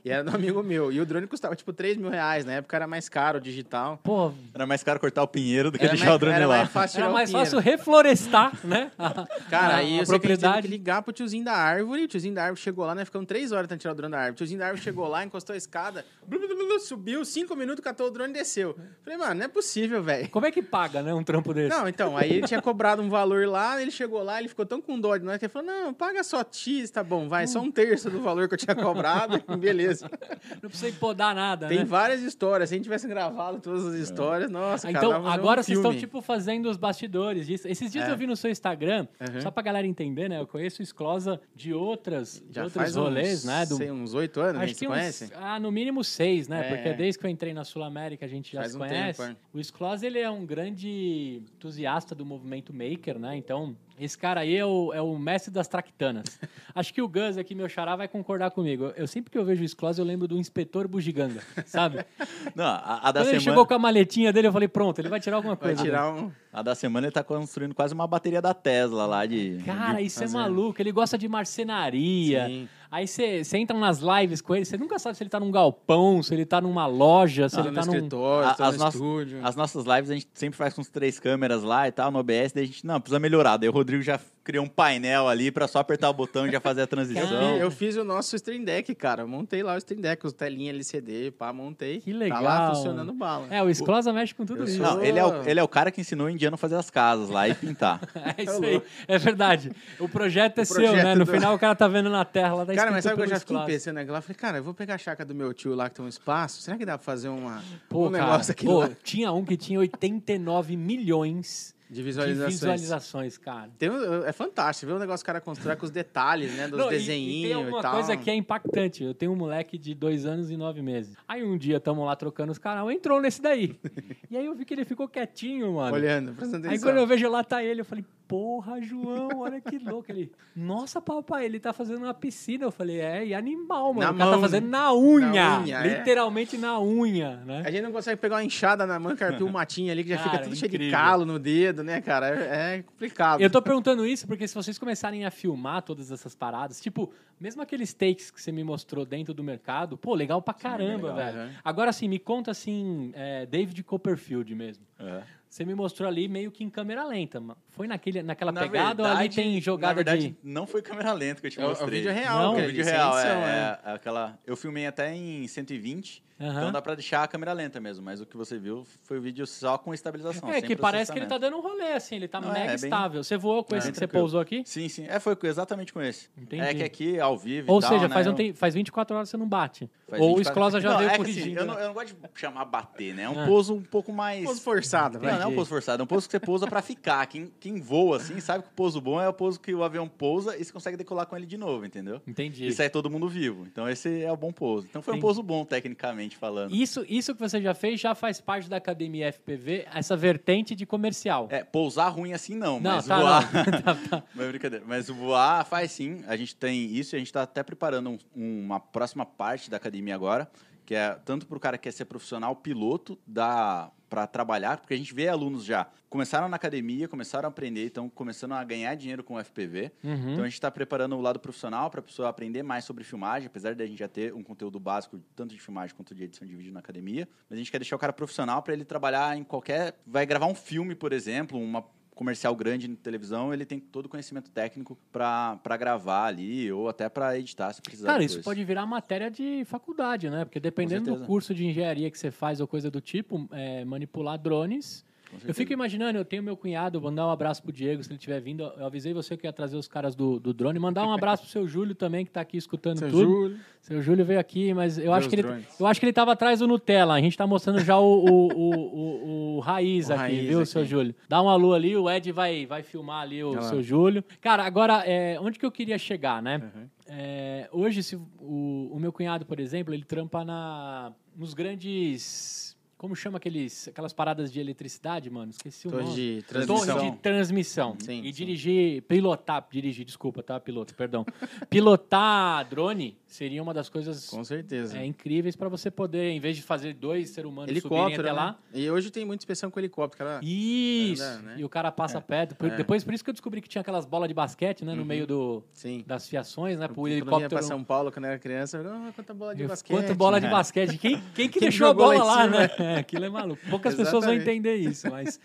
Speaker 3: E era do amigo meu. E o drone custava, tipo, 3 mil reais. Na época era mais caro o digital. Pô.
Speaker 1: Era mais caro cortar o pinheiro do que deixar mais, o drone era lá. Mais fácil era
Speaker 3: mais fácil reflorestar, né? cara, aí a eu propriedade. que ligar pro tiozinho da árvore. O tiozinho da árvore chegou lá, né ficamos três horas tentando tirar o drone da árvore. O tiozinho da árvore chegou lá, encostou a escada, subiu, cinco minutos, catou o drone e desceu. Falei, mano, não é possível, velho. Como é que paga, né, um trampo desse? Não, então, aí ele tinha cobrado um valor lá, ele chegou lá, ele ficou tão com dó de nós que ele falou: não, paga só tis tá bom, vai, só um terço do valor que eu tinha cobrado, beleza.
Speaker 2: Não precisa podar nada. Tem né? várias
Speaker 3: histórias. Se a gente tivesse gravado todas as histórias, é. nossa, ah, Então, agora um vocês filme. estão,
Speaker 2: tipo, fazendo os bastidores disso. Esses dias é. eu vi no seu Instagram, uhum. só pra galera entender, né? Eu conheço o Esclosa de outras, Já de outros rolês, uns, né? Do... Sei, uns oito anos, Acho né, que conhece? Ah, no mínimo seis, né? É. Porque é desde que eu entrei na Sul América a gente já faz se conhece. Um tempo, é. o Esclosa, ele é um grande entusiasta do movimento maker, né? Então, esse cara aí é o, é o mestre das tractanas. Acho que o Gus aqui, meu xará, vai concordar comigo. Eu, sempre que eu vejo o Sclose, eu lembro do inspetor bugiganga, sabe?
Speaker 1: Não, a, a da Quando semana... ele chegou
Speaker 2: com a maletinha dele, eu falei, pronto, ele vai tirar alguma coisa. Vai tirar né? um... Né? A da semana
Speaker 1: ele tá construindo quase uma bateria da Tesla lá de...
Speaker 2: Cara, de... isso é maluco. Ele gosta de marcenaria. Sim. Aí você entra nas lives com ele, você nunca sabe se ele tá num galpão, se ele tá numa loja, se ah, ele tá no num... escritório, tá no nossa,
Speaker 1: estúdio. As nossas lives a gente sempre faz com as três câmeras lá e tal, no OBS, daí a gente, não, precisa melhorar. Daí o Rodrigo já criou um painel ali para só apertar o botão e já fazer a transição. Eu, eu
Speaker 3: fiz o nosso Stream Deck, cara. Montei lá o Stream Deck, os telinha LCD, pá, montei. Que legal. Tá lá funcionando bala.
Speaker 2: É, o Esclosa mexe com tudo
Speaker 3: eu isso. Sou... Não, ele é, o, ele
Speaker 1: é o cara que ensinou o indiano a fazer as casas
Speaker 3: lá e pintar. é tá isso aí. É verdade.
Speaker 2: O projeto é o seu, né? No final o cara tá vendo na terra lá da Cara, mas sabe o que eu já fiquei pensando
Speaker 3: naquilo? Eu falei, cara, eu vou pegar a chácara do meu tio lá que tem um espaço. Será que dá pra fazer uma, pô, um cara, negócio aqui? Pô, lá?
Speaker 2: tinha um que tinha 89 milhões. De visualizações. De visualizações,
Speaker 3: cara. Tem, é fantástico ver o negócio que o cara constrói com os detalhes, né? Dos Não, desenhinhos e, e, tem uma coisa que é
Speaker 2: impactante. Eu tenho um moleque de dois anos e nove meses. Aí um dia estamos lá trocando os canal, entrou nesse daí. e aí eu vi que ele ficou quietinho, mano. Olhando, prestando atenção. Aí quando eu vejo lá tá ele, eu falei, porra, João, olha que louco. Ele, nossa, papai, ele tá fazendo uma
Speaker 3: piscina. Eu falei, é, e animal, mano. Na o cara tá mão. tá fazendo na unha. Na unha é. literalmente é. na unha, né? A gente não consegue pegar uma enxada na mão, cara, é tem um matinho ali que já cara, fica tudo incrível. cheio de calo no dedo, né, cara? É, é, complicado. Eu tô
Speaker 2: perguntando isso porque se vocês começarem a filmar todas essas paradas, tipo, mesmo aqueles takes que você me mostrou dentro do mercado, pô, legal pra caramba, legal, velho. Agora, assim, me conta, assim, é, David Copperfield mesmo. Você me mostrou ali meio que em câmera lenta, foi naquele, naquela na pegada verdade, ou ali tem jogada Na verdade, de...
Speaker 1: não foi câmera lenta que eu te é mostrei. É, o vídeo real, não, cara. O vídeo real, é, é, é, aquela... Eu filmei até em 120, uh -huh. então dá pra deixar a câmera lenta mesmo, mas o que você viu foi o vídeo só com estabilização, É, que parece que ele tá
Speaker 2: dando um rolê, assim, ele tá não, mega é, é estável. Bem...
Speaker 1: Você voou com esse que tranquilo. você pousou aqui? Sim, sim. É, foi exatamente com esse. Entendi. É que aqui, ao vivo Ou tal, seja, né, faz, um,
Speaker 2: faz 24 horas você não bate. Faz ou 24... o Esclosa já não, veio é assim, corrigindo. Né? eu,
Speaker 1: não, gosto de chamar bater, né? É um ah. pouso um pouco mais... Pouso forçado, velho. Não, não é um pouso forçado, é um pouso que você pousa pra ficar. Quem quem voa, assim, sabe que o pouso bom é o pouso que o avião pousa e você consegue decolar com ele de novo, entendeu? Entendi. E sai todo mundo vivo. Então esse é o bom pouso. Então foi um pouso bom, tecnicamente falando.
Speaker 2: Isso, isso que você já fez já faz parte da academia FPV, essa vertente de comercial. É, pousar ruim assim não, não mas tá, voar.
Speaker 1: Não. Tá, tá. Mas é brincadeira. Mas voar faz sim. A gente tem isso e a gente está até preparando um, uma próxima parte da academia agora, que é tanto para o cara que quer ser profissional piloto da para trabalhar, porque a gente vê alunos já começaram na academia, começaram a aprender, estão começando a ganhar dinheiro com o FPV. Uhum. Então a gente está preparando o lado profissional para a pessoa aprender mais sobre filmagem, apesar de a gente já ter um conteúdo básico tanto de filmagem quanto de edição de vídeo na academia. Mas a gente quer deixar o cara profissional para ele trabalhar em qualquer. Vai gravar um filme, por exemplo, uma comercial grande na televisão, ele tem todo o conhecimento técnico para gravar ali ou até para editar, se precisar. Cara, isso coisa. pode
Speaker 2: virar matéria de faculdade, né? Porque dependendo do curso de engenharia que você faz ou coisa do tipo, é, manipular drones eu fico imaginando, eu tenho meu cunhado, vou mandar um abraço pro Diego, se ele estiver vindo. Eu avisei você que ia trazer os caras do, do drone. Mandar um abraço pro seu Júlio também, que tá aqui escutando seu tudo. Júlio. Seu Júlio veio aqui, mas eu acho, que ele, eu acho que ele tava atrás do Nutella. A gente tá mostrando já o, o, o, o, o raiz o aqui, raiz viu, aqui. seu Júlio? Dá um alô ali, o Ed vai, vai filmar ali o Olá. seu Júlio. Cara, agora, é, onde que eu queria chegar, né? Uhum. É, hoje, se, o, o meu cunhado, por exemplo, ele trampa na, nos grandes como chama aqueles, aquelas paradas de eletricidade, mano? Esqueci o Torre nome. de transmissão. Torre de transmissão. Sim, e sim. dirigir, pilotar, dirigir, desculpa, tá, piloto, perdão. pilotar drone seria uma das coisas Com certeza. É, incríveis para você poder, em vez de fazer dois
Speaker 3: seres humanos helicóptero, subirem até né? lá. E hoje tem muita inspeção com helicóptero. Cara... Isso. Andar, né?
Speaker 2: E o cara passa é. perto. é. Depois, por isso que eu descobri que tinha aquelas bolas de basquete, né, no uhum. meio do, sim. das fiações, né, pro helicóptero. Eu pra São
Speaker 3: Paulo quando eu era criança, eu, oh, quanta bola de basquete. Quanta bola de basquete. Quem, quem que quem deixou a bola lá, né? Né? Aquilo é maluco. Poucas pessoas vão entender isso,
Speaker 2: mas.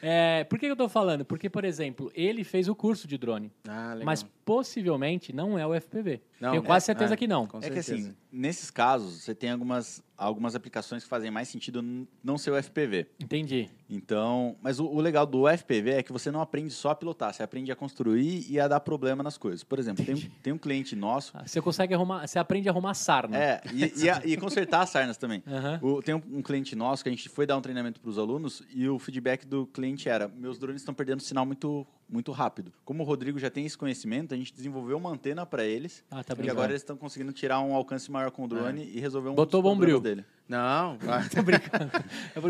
Speaker 2: É, por que eu estou falando? Porque, por exemplo, ele fez o curso de drone. Ah, legal. Mas possivelmente não é o FPV. Não, Tenho quase é, certeza é, que não. É que assim,
Speaker 1: nesses casos, você tem algumas, algumas aplicações que fazem mais sentido não ser o FPV. Entendi. Então, mas o, o, legal do FPV é que você não aprende só a pilotar, você aprende a construir e a dar problema nas coisas. Por exemplo, tem, tem um cliente nosso.
Speaker 2: Ah, você consegue arrumar, você aprende a arrumar sarna. É, e, e, a, e
Speaker 1: consertar sarnas também. Uhum. O, tem um, um, cliente nosso que a gente foi dar um treinamento para os alunos e o feedback do cliente era: meus drones estão perdendo sinal muito muito rápido. Como o Rodrigo já tem esse conhecimento, a gente desenvolveu uma antena para eles. Ah, tá E agora eles estão conseguindo tirar um alcance maior com o drone é. e resolver um Botou dos problemas bombril. dele. Não,
Speaker 3: tô brincando.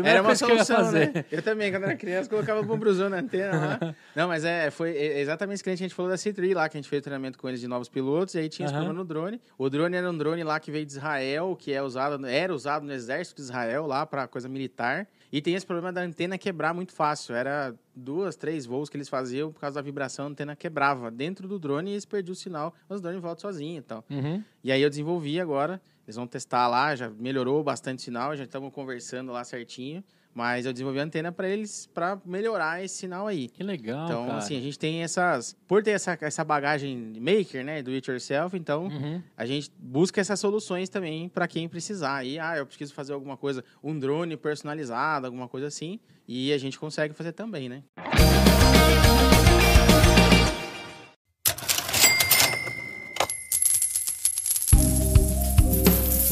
Speaker 3: É Era uma solução, né? Eu também, quando era criança, colocava bombuzão na antena lá. Não, mas é, foi exatamente isso que a gente falou da Citri lá, que a gente fez treinamento com eles de novos pilotos, e aí tinha esse problema no drone. O drone era um drone lá que veio de Israel, que é usado, era usado no exército de Israel lá para coisa militar. E tem esse problema da antena quebrar muito fácil. Era duas, três voos que eles faziam por causa da vibração, a antena quebrava dentro do drone e eles perdiam o sinal, mas o drone volta sozinho e então. tal. Uhum. E aí eu desenvolvi agora, eles vão testar lá, já melhorou bastante o sinal, já estamos conversando lá certinho. Mas eu desenvolvi a antena para eles, para melhorar esse sinal aí. Que legal, Então, cara. assim, a gente tem essas... Por ter essa, essa bagagem maker, né? Do it yourself, então uhum. a gente busca essas soluções também para quem precisar. Aí, ah, eu preciso fazer alguma coisa, um drone personalizado, alguma coisa assim. E a gente consegue fazer também, né? Música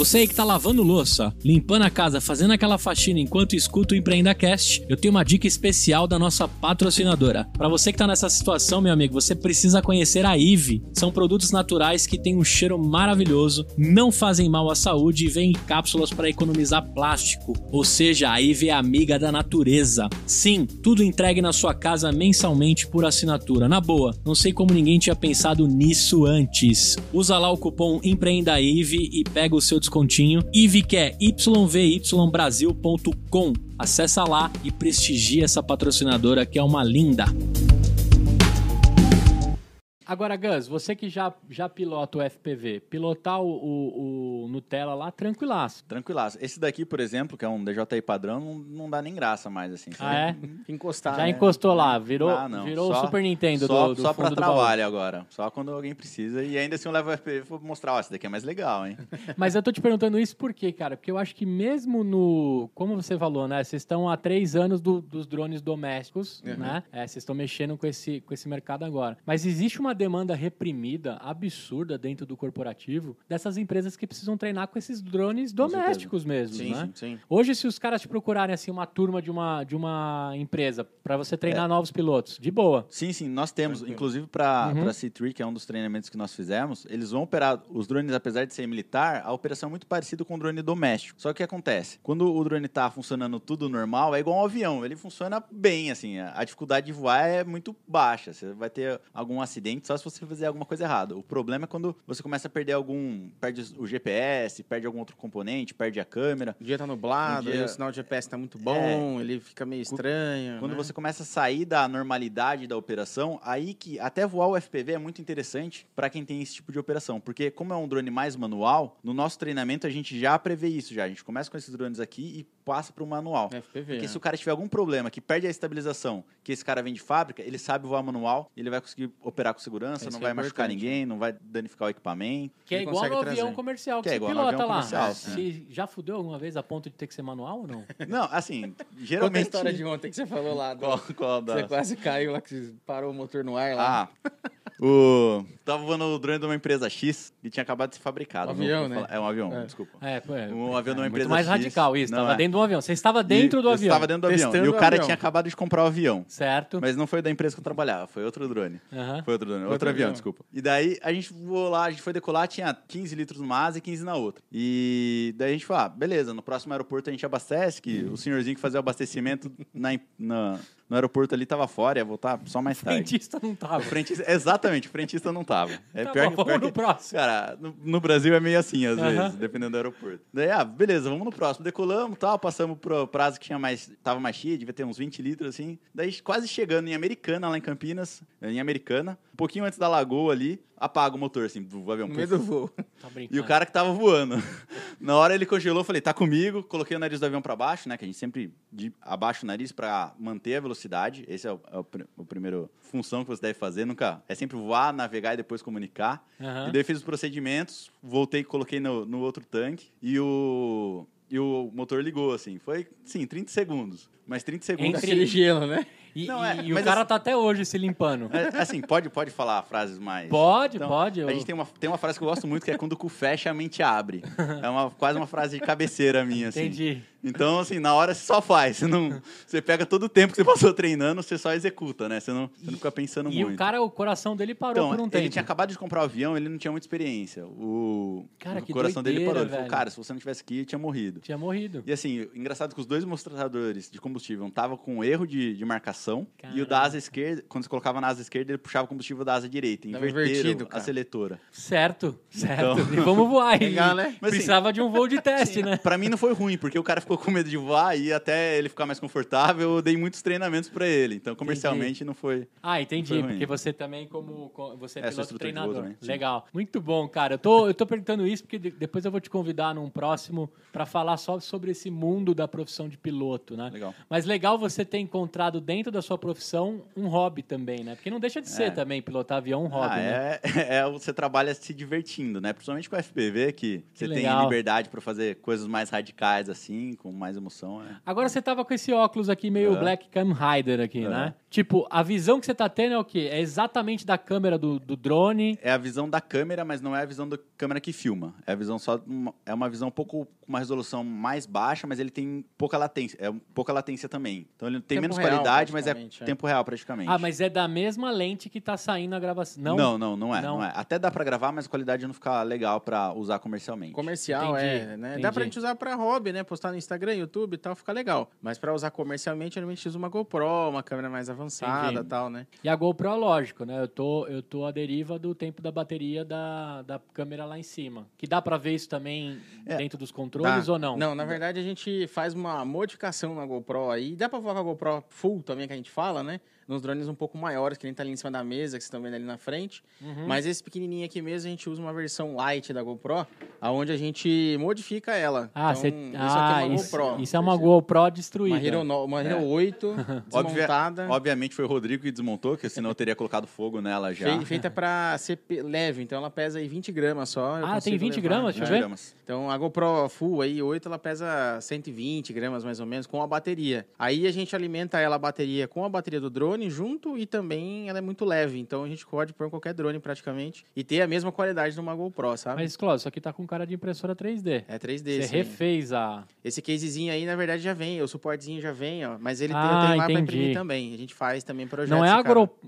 Speaker 2: Você aí que tá lavando louça, limpando a casa, fazendo aquela faxina enquanto escuta o EmpreendaCast, eu tenho uma dica especial da nossa patrocinadora. Para você que tá nessa situação, meu amigo, você precisa conhecer a IVE. São produtos naturais que têm um cheiro maravilhoso, não fazem mal à saúde e vêm em cápsulas para economizar plástico. Ou seja, a IVE é amiga da natureza. Sim, tudo entregue na sua casa mensalmente por assinatura. Na boa, não sei como ninguém tinha pensado nisso antes. Usa lá o cupom EmpreendaIVE e pega o seu desconto descontinho. que é yvybrasil.com. Acessa lá e prestigia essa patrocinadora que é uma linda. Agora, Gus, você que já, já pilota o FPV, pilotar o, o, o Nutella lá, tranquilaço. Tranquilaço. Esse daqui, por exemplo,
Speaker 1: que é um DJI padrão, não, não dá nem graça mais, assim. Ah, é?
Speaker 3: Uhum. Encostar, Já né? encostou
Speaker 1: lá, virou, ah, virou só, o Super Nintendo só, do, do Só para trabalho agora, só quando alguém precisa. E ainda assim eu levo o FPV para mostrar, ó, esse daqui é mais legal, hein?
Speaker 2: Mas eu tô te perguntando isso por quê, cara? Porque eu acho que mesmo no... Como você falou, né? Vocês estão há três anos do, dos drones domésticos, uhum. né? É, vocês estão mexendo com esse, com esse mercado agora. Mas existe uma demanda reprimida absurda dentro do corporativo dessas empresas que precisam treinar com esses drones domésticos mesmo, sim, né? Sim, sim. Hoje, se os caras te procurarem assim uma turma de uma, de uma empresa para você treinar é. novos pilotos, de boa. Sim, sim, nós temos. Inclusive para
Speaker 1: uhum. a C3, que é um dos treinamentos que nós
Speaker 2: fizemos, eles vão
Speaker 1: operar os drones, apesar de ser militar, a operação é muito parecida com o drone doméstico. Só que o que acontece? Quando o drone tá funcionando tudo normal, é igual um avião. Ele funciona bem, assim. A dificuldade de voar é muito baixa. Você vai ter algum acidente, só se você fizer alguma coisa errada. O problema é quando você começa a perder algum. Perde o GPS, perde algum outro componente, perde a câmera. O dia tá nublado, um dia... o sinal de GPS tá muito bom, é... ele fica meio
Speaker 3: estranho. Quando né? você
Speaker 1: começa a sair da normalidade da operação, aí que até voar o FPV é muito interessante para quem tem esse tipo de operação. Porque como é um drone mais manual, no nosso treinamento a gente já prevê isso já. A gente começa com esses drones aqui e passa para o manual. FPV, Porque é. se né? o cara tiver algum problema que perde a estabilização, que esse cara vem de fábrica, ele sabe voar manual, ele vai conseguir operar com segurança segurança, não é vai é machucar ninguém, né? não vai danificar o equipamento.
Speaker 3: Que é igual no avião comercial que, que é igual pilota lá. Comercial, se
Speaker 2: já fudeu alguma vez a ponto de ter que ser manual ou não? Não, assim,
Speaker 1: geralmente... Conta a história de
Speaker 3: ontem que você falou lá. Do... Qual, qual da... Você quase caiu
Speaker 1: lá,
Speaker 2: que parou o motor no ar
Speaker 1: lá. Ah... O... Tava voando o drone de uma empresa X e tinha acabado de ser fabricado. Um avião, né? É um avião, é. desculpa.
Speaker 2: É, foi, é. um avião de uma é, empresa mais X. radical isso, não, tava é. dentro de um avião. Você estava dentro e do avião. estava dentro do avião. E o cara avião. tinha
Speaker 1: acabado de comprar o avião. Certo. Mas não foi da empresa que eu trabalhava, foi outro drone. Uh -huh. Foi outro drone, foi outro, outro avião, avião, desculpa. E daí a gente voou lá, a gente foi decolar, tinha 15 litros numa asa e 15 na outra. E daí a gente falou, ah, beleza, no próximo aeroporto a gente abastece, que hum. o senhorzinho que fazia o abastecimento na, na no aeroporto ali tava fora, ia voltar só mais tarde. frentista
Speaker 2: não tava. O frentista,
Speaker 1: exatamente, o frentista não tava. É tá pior, bom, que, pior vamos que, no próximo. Cara, no, no, Brasil é meio assim, às uh -huh. vezes, dependendo do aeroporto. Daí, ah, beleza, vamos no próximo. Decolamos tal, passamos pro prazo que tinha mais. Tava mais cheio, devia ter uns 20 litros assim. Daí, quase chegando em Americana, lá em Campinas, em Americana, um pouquinho antes da lagoa ali, apaga o motor, assim, vai ver um No meio do voo. Tá e o cara que tava voando. Na hora ele congelou, falei, tá comigo. Coloquei o nariz do avião para baixo, né? Que a gente sempre abaixa o nariz para manter a velocidade. Esse é o, é o, pr o primeiro função que você deve fazer. Nunca. É sempre voar, navegar e depois comunicar. Uhum. E daí fiz os procedimentos, voltei, coloquei no, no outro tanque. E o e o motor ligou, assim. Foi, sim, 30 segundos. Mas 30 segundos. Entre aquele gelo, né? E, não, é, e o cara assim, tá até hoje se limpando. É, assim, pode, pode falar frases mais. Pode, então, pode. A gente tem uma, tem uma frase que eu gosto muito que é quando o cu fecha, a mente abre. É uma, quase uma frase de cabeceira minha, assim. Entendi. Então, assim, na hora você só faz. Você, não, você pega todo o tempo que você passou treinando, você só executa, né? Você não, você não fica pensando e, muito. E o
Speaker 2: cara, o coração dele parou então, por um ele tempo. Ele tinha
Speaker 1: acabado de comprar o um avião, ele não tinha muita experiência. O, cara, o coração doideira, dele parou. Ele falou, cara, se você não tivesse aqui, tinha morrido. Tinha morrido. E assim, engraçado que os dois mostradores de combustível estavam com um erro de, de marcação. E o da asa esquerda, quando você colocava na asa esquerda, ele puxava o combustível da asa direita. Invertido, a seletora.
Speaker 2: Certo, certo. Então... E
Speaker 1: vamos voar aí. Legal, né? Mas, assim, Precisava de um voo de teste, né? Pra mim não foi ruim, porque o cara ficou ficou com medo de voar e até ele ficar mais confortável, eu dei muitos treinamentos para ele. Então, comercialmente entendi. não foi.
Speaker 2: Ah, entendi, foi porque você também como você é piloto treinador. Também, Legal. Muito bom, cara. Eu tô eu tô perguntando isso porque depois eu vou te convidar num próximo para falar só sobre esse mundo da profissão de piloto, né? Legal. Mas legal você ter encontrado dentro da sua profissão um hobby também, né? Porque não deixa de ser é. também pilotar avião um ah, hobby, ah, né?
Speaker 1: É, é, é, você trabalha se divertindo, né? Principalmente com o FPV que, que você legal. tem liberdade para fazer coisas mais radicais assim, com mais emoção.
Speaker 2: É... Agora você tava com esse óculos aqui meio é. Black Cam Rider aqui, é. né? Tipo, a visão que você tá tendo é o quê? É exatamente da câmera do, do, drone? É a visão da câmera, mas não é a visão da
Speaker 1: câmera que filma. É a visão só... É uma visão um pouco... Com uma resolução mais baixa, mas ele tem pouca latência. É pouca latência também. Então ele tem tempo menos real, qualidade, mas é, é, tempo real praticamente. Ah, mas
Speaker 2: é da mesma lente que tá saindo a gravação. Não? Não, não,
Speaker 1: não é. Não. não é. Até
Speaker 2: dá pra gravar, mas a qualidade não fica
Speaker 1: legal pra usar comercialmente. Comercial, Entendi. é. Né? Dá pra gente
Speaker 3: usar pra hobby, né? Postar no Instagram Instagram, YouTube e tal, fica legal. Mas para usar comercialmente, eu geralmente uso uma GoPro, uma câmera mais avançada e tal, né?
Speaker 2: E a GoPro, é lógico, né? Eu tô, eu tô à deriva do tempo da bateria da, da câmera
Speaker 3: lá em cima. Que dá para ver isso também é, dentro dos
Speaker 2: controles dá. ou não? Não, na verdade
Speaker 3: a gente faz uma modificação na GoPro aí. Dá para voar com a GoPro full também, que a gente fala, né? nos drones um pouco maiores, que nem tá ali em cima da mesa, que vocês estão vendo ali na frente. Uhum. Mas esse pequenininho aqui mesmo, a gente usa uma versão light da GoPro, aonde a gente modifica ela. Ah, então, cê... isso ah, é uma ah, isso, GoPro. Isso é uma GoPro destruída. Uma Hero, no... uma Hero é. 8 desmontada. Obvia... Obviamente foi o Rodrigo que desmontou,
Speaker 1: porque senão eu teria colocado fogo nela já. Fe... Feita
Speaker 3: para ser leve, então ela pesa aí 20 gramas só. Ah, tem 20 levar. gramas? Deixa eu ver. Então a GoPro Full aí, 8, ela pesa 120 gramas mais ou menos, com a bateria. Aí a gente alimenta ela a bateria com a bateria do drone, drone junto e também ela é muito leve. Então a gente pode pôr em qualquer drone praticamente e ter a mesma qualidade de uma GoPro, sabe? Mas, Cláudio, isso aqui tá com cara de impressora 3D. É 3D. Você sim. refez a. Esse casezinho aí, na verdade, já vem. O suportezinho já vem, ó. Mas ele ah, tem, eu ah, lá pra imprimir também. A gente faz também projetos. Não é, a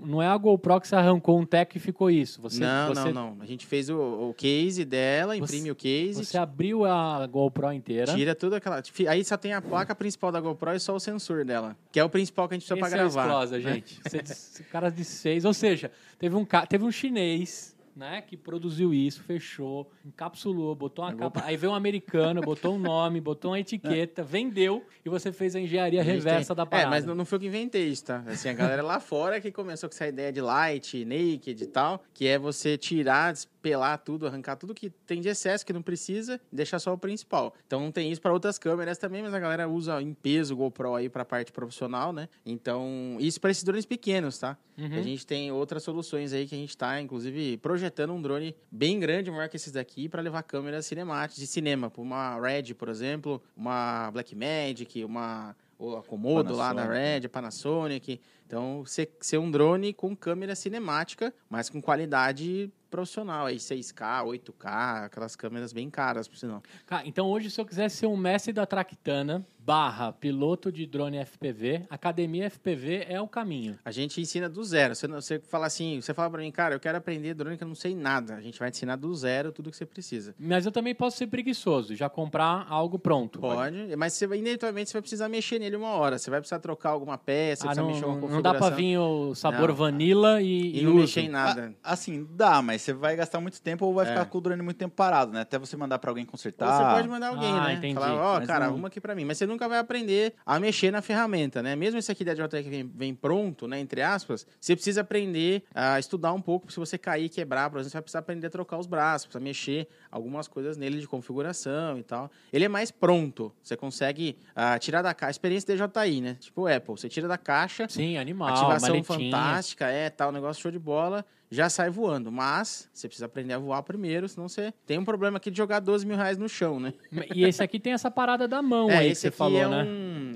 Speaker 2: não é a GoPro que você arrancou um tech e ficou isso. Você, não, você... não,
Speaker 3: não. A gente fez o, o case dela, imprime você, o case. Você abriu a GoPro inteira. Tira tudo aquela. Aí só tem a placa principal da GoPro e só o sensor dela. Que é o principal que a gente precisa Esse pra é gravar. É gente.
Speaker 2: caras de seis. Ou seja, teve um, teve um chinês né, que produziu isso, fechou, encapsulou, botou uma capa. Vou... Aí veio um americano, botou um nome, botou uma etiqueta, é. vendeu e você fez a engenharia a reversa tem... da parada. É, mas
Speaker 3: não, foi eu que inventei isso, tá? Assim, a galera lá fora que começou com essa ideia de light, naked e tal, que é você tirar, pelar tudo, arrancar tudo que tem de excesso, que não precisa, e deixar só o principal. Então tem isso para outras câmeras também, mas a galera usa em peso o GoPro aí para a parte profissional, né? Então, isso para esses drones pequenos, tá? Uhum. A gente tem outras soluções aí que a gente está, inclusive, projetando um drone bem grande, maior que esses daqui, para levar câmeras cinemáticas de cinema, uma Red, por exemplo, uma Blackmagic, uma o Acomodo lá da Red, Panasonic. Então, ser, ser um drone com câmera cinemática, mas com qualidade profissional, aí 6K, 8K, aquelas câmeras bem caras, por sinal.
Speaker 2: Cara, então hoje, se eu quisesse ser um mestre da Tractana,
Speaker 3: barra piloto de drone FPV, academia FPV é o caminho. A gente ensina do zero. Você, você fala assim, você fala pra mim, cara, eu quero aprender drone que eu não sei nada. A gente vai ensinar do zero tudo que você precisa. Mas eu também posso ser preguiçoso, já comprar algo pronto. Pode, pode. mas você, inevitavelmente você vai precisar mexer nele uma hora. Você vai precisar trocar alguma peça, ah, não, mexer uma configuração. Não dá pra vir o sabor não.
Speaker 2: vanilla e, e, e não mexer em nada.
Speaker 3: A, ah, assim, dá, mas você vai gastar muito tempo ou vai é. ficar com o drone muito tempo parado, né? Até você mandar pra alguém consertar. Ou você pode mandar alguém, ah, né? Entendi. Falar, ó, oh, cara, não... arruma aqui pra mim. Mas você não nunca vai aprender a mexer na ferramenta, né? Mesmo esse aqui da Digitaltech vem, vem pronto, né? Entre aspas, você precisa aprender a estudar um pouco. Se você cair e quebrar, por exemplo, você vai precisar aprender a trocar os braços, precisa mexer algumas coisas nele de configuração e tal. Ele é mais pronto. Você consegue uh, tirar da caixa. Experiência DJI, né? Tipo Apple. Você tira da caixa. Sim, animal. Ativação maletinha. fantástica, é, tal, negócio show de bola já sai voando. Mas você precisa aprender a voar primeiro, senão você tem um problema aqui de jogar 12 mil reais no chão, né? E esse aqui tem essa parada da mão é, aí que você falou, é né?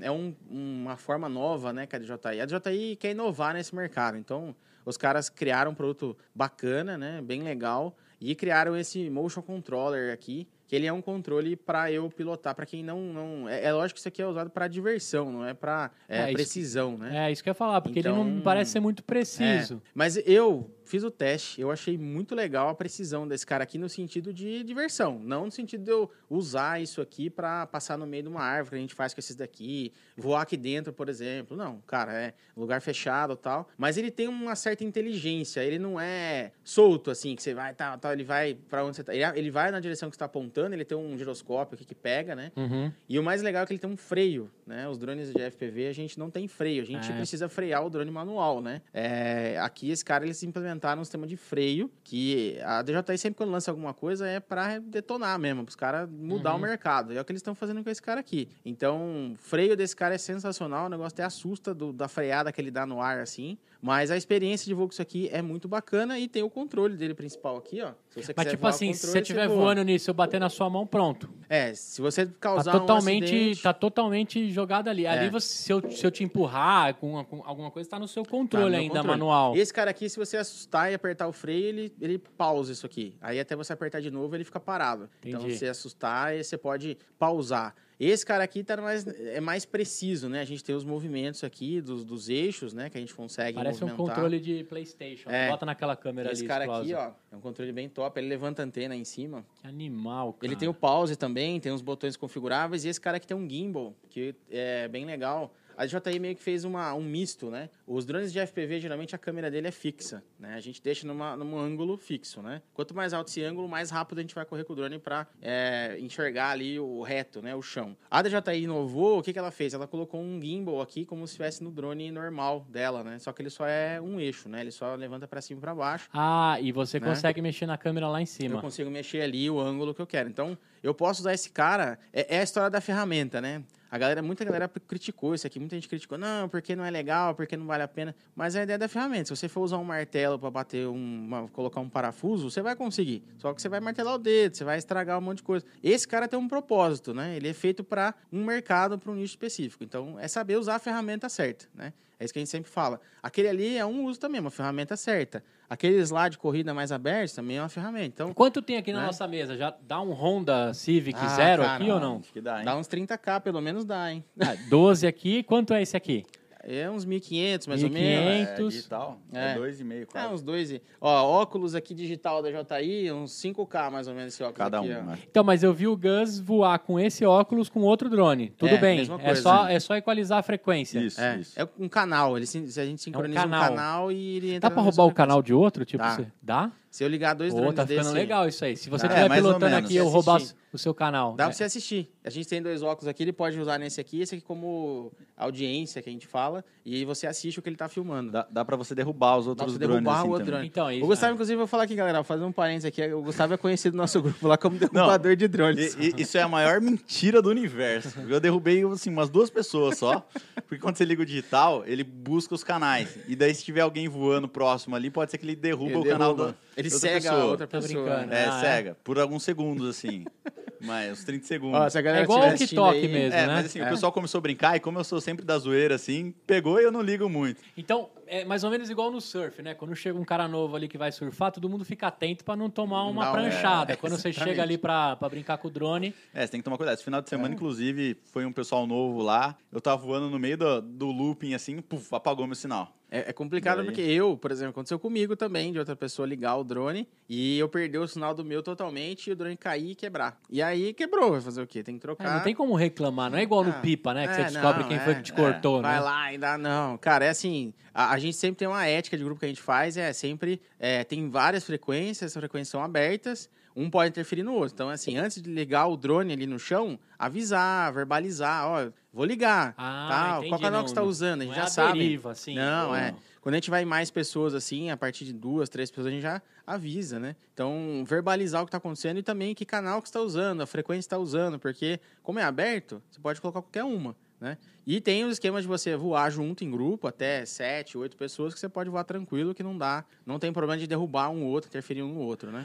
Speaker 3: é um, uma forma nova, né, que é a DJI. A DJI quer inovar nesse mercado. Então, os caras criaram um produto bacana, né? Bem legal. E criaram esse motion controller aqui, que ele é um controle para eu pilotar, para quem não não é, é, lógico que isso aqui é usado para diversão, não é para é, é, precisão, né?
Speaker 2: É isso que eu ia falar, porque então, ele não então, parece ser muito é, preciso.
Speaker 3: mas eu fiz o teste, eu achei muito legal a precisão desse cara aqui no sentido de diversão, não no sentido de eu usar isso aqui para passar no meio de uma árvore, que a gente faz com esses daqui, voar aqui dentro, por exemplo. Não, cara, é lugar fechado tal. Mas ele tem uma certa inteligência, ele não é solto assim, que você vai, tá, tal, ele vai para onde você tá. Ele, vai na direção que você tá apontando, ele tem um giroscópio aqui que pega, né? Uhum. E o mais legal é que ele tem um freio, né? Os drones de FPV a gente não tem freio, a gente é. precisa frear o drone manual, né? É, aqui esse cara ele simplesmente implementaram um sistema de freio que a DJI sempre quando lança alguma coisa é para detonar mesmo, para os caras mudar uhum. o mercado. E é o que eles estão fazendo com esse cara aqui. Então, freio desse cara é sensacional, o negócio até assusta do, da freada que ele dá no ar assim. Mas a experiência de voo com isso aqui é muito bacana e tem o controle dele principal aqui, ó. Se você Mas tipo voar, assim, controle, se você estiver é voando nisso, eu bater
Speaker 2: na sua mão, pronto.
Speaker 3: É, se você causar tá totalmente, um acidente...
Speaker 2: Tá totalmente jogado ali. É. Ali, você, se, eu, se eu te empurrar com, com alguma coisa, tá no seu controle tá no ainda, controle. manual.
Speaker 3: Esse cara aqui, se você assustar e apertar o freio, ele, ele pausa isso aqui. Aí até você apertar de novo, ele fica parado. Então, Entendi. Então, se assustar, você pode pausar. Esse cara aqui tá mais, é mais preciso, né? A gente tem os movimentos aqui dos, dos eixos, né? Que a gente consegue Parece movimentar. um controle
Speaker 2: de Playstation. É. Bota naquela
Speaker 3: câmera Esse ali. Esse cara aqui, ó, é um controle bem top. Ele levanta a antena em cima. Que animal, cara. Ele tem o pause também, tem uns botões configuráveis. E esse cara aqui tem um gimbal, que é bem legal a DJI meio que fez uma, um misto, né? Os drones de FPV, geralmente, a câmera dele é fixa, né? A gente deixa numa, num ângulo fixo, né? Quanto mais alto esse ângulo, mais rápido a gente vai correr com o drone para é, enxergar ali o reto, né? O chão. A DJI inovou, o que, que ela fez? Ela colocou um gimbal aqui como se estivesse no drone normal dela, né? Só que ele só é um eixo, né? Ele só levanta para cima e para baixo. Ah, e você né? consegue mexer na câmera lá em cima. Eu consigo mexer ali o ângulo que eu quero. Então, eu posso usar esse cara... É, é a história da ferramenta, né? A galera, muita galera criticou isso aqui, muita gente criticou, não, porque não é legal, porque não vale a pena. Mas a ideia da ferramenta, se você for usar um martelo para bater um, uma, colocar um parafuso, você vai conseguir. Só que você vai martelar o dedo, você vai estragar um monte de coisa. Esse cara tem um propósito, né? Ele é feito para um mercado, para um nicho específico. Então, é saber usar a ferramenta certa, né? É isso que a gente sempre fala. Aquele ali é um uso também, uma ferramenta certa. Aqueles lá de corrida mais abertos também é uma ferramenta. Então, Quanto tem aqui na né? nossa mesa? Já dá um Honda Civic ah, Zero cara, aqui ou não? Dá, dá, uns 30k, pelo menos dá, hein? Ah,
Speaker 2: 12 aqui. Quanto é esse aqui?
Speaker 3: É uns 1.500, mais 1. ou menos. 500. É, digital? É, é 2,5 quase. É, uns 2. Ó, óculos aqui digital da JI, uns 5K mais ou menos esse óculos Cada aqui, um, né?
Speaker 2: Então, mas eu vi o Gus voar com esse óculos com outro drone. Tudo é, bem. É coisa, é, só,
Speaker 3: é só equalizar a frequência. Isso, é, isso. É um canal. Ele, se, se a gente sincroniza é um, canal. Um canal e ele entra... Dá pra roubar o
Speaker 2: canal de outro? Tipo, Dá? Você...
Speaker 3: Dá? Se eu ligar dois Pô, drones tá ficando desse... legal isso aí. Se você estiver é, pilotando aqui, eu roubar o seu
Speaker 2: canal. Dá é. pra você
Speaker 3: assistir. A gente tem dois óculos aqui, ele pode usar nesse aqui, esse aqui como audiência que a gente fala, e você assiste o que ele tá filmando. Dá, dá pra você derrubar os outros dá pra derrubar drones. derrubar assim o também. drone. Então, é isso, o Gustavo, é. inclusive, vou falar aqui, galera, fazer um parênteses aqui, o Gustavo é conhecido no nosso grupo lá como derrubador Não, de drones. E, e, isso é a maior mentira do universo. Eu derrubei, assim, umas
Speaker 1: duas pessoas só, porque quando você liga o digital, ele busca os canais, e daí se tiver alguém voando próximo ali, pode ser que ele derruba ele o derruba. canal do... Ele outra cega pessoa. outra pessoa. Né? É, Ah, é? cega. Por alguns segundos, assim. mas uns 30 segundos. a galera É igual o TikTok mesmo, é, né? mas assim, o é. pessoal começou a brincar e como eu sou sempre da zoeira, assim, pegou e eu não ligo muito.
Speaker 2: Então, é mais ou menos igual no surf, né? Quando chega um cara novo ali que vai surfar, todo mundo fica atento para não tomar uma não, é, pranchada. É, Quando você chega ali para brincar com o drone.
Speaker 1: É, você tem que tomar cuidado. Esse final de semana, é. inclusive, foi um pessoal novo lá. Eu tava voando no meio do, do looping assim,
Speaker 3: puf, apagou meu sinal. É, é complicado porque eu, por exemplo, aconteceu comigo também, de outra pessoa ligar o drone e eu perder o sinal do meu totalmente e o drone cair e quebrar. E aí quebrou, vai fazer o quê? Tem que é, trocar. É, não tem como reclamar, não é igual ah, no pipa, né? Que é, você descobre não, quem é, foi que te cortou, Vai né? lá ainda não. Cara, é assim, a, a, gente sempre tem uma ética de grupo que a gente faz, é sempre. É, tem várias frequências, essas frequências são abertas, um pode interferir no outro. Então, assim, antes de ligar o drone ali no chão, avisar, verbalizar, ó, vou ligar. Ah, tá? Qual canal não, que você usando? A gente já é sabe. Deriva, assim, não, é. não, é. Quando a gente vai mais pessoas, assim, a partir de duas, três pessoas, a gente já avisa, né? Então, verbalizar o que está acontecendo e também que canal que está usando, a frequência está usando, porque como é aberto, você pode colocar qualquer uma. Né? E tem o esquema de você voar junto em grupo, até sete, oito pessoas, que você pode voar tranquilo, que não dá, não tem problema de derrubar um outro, interferir um no outro, né?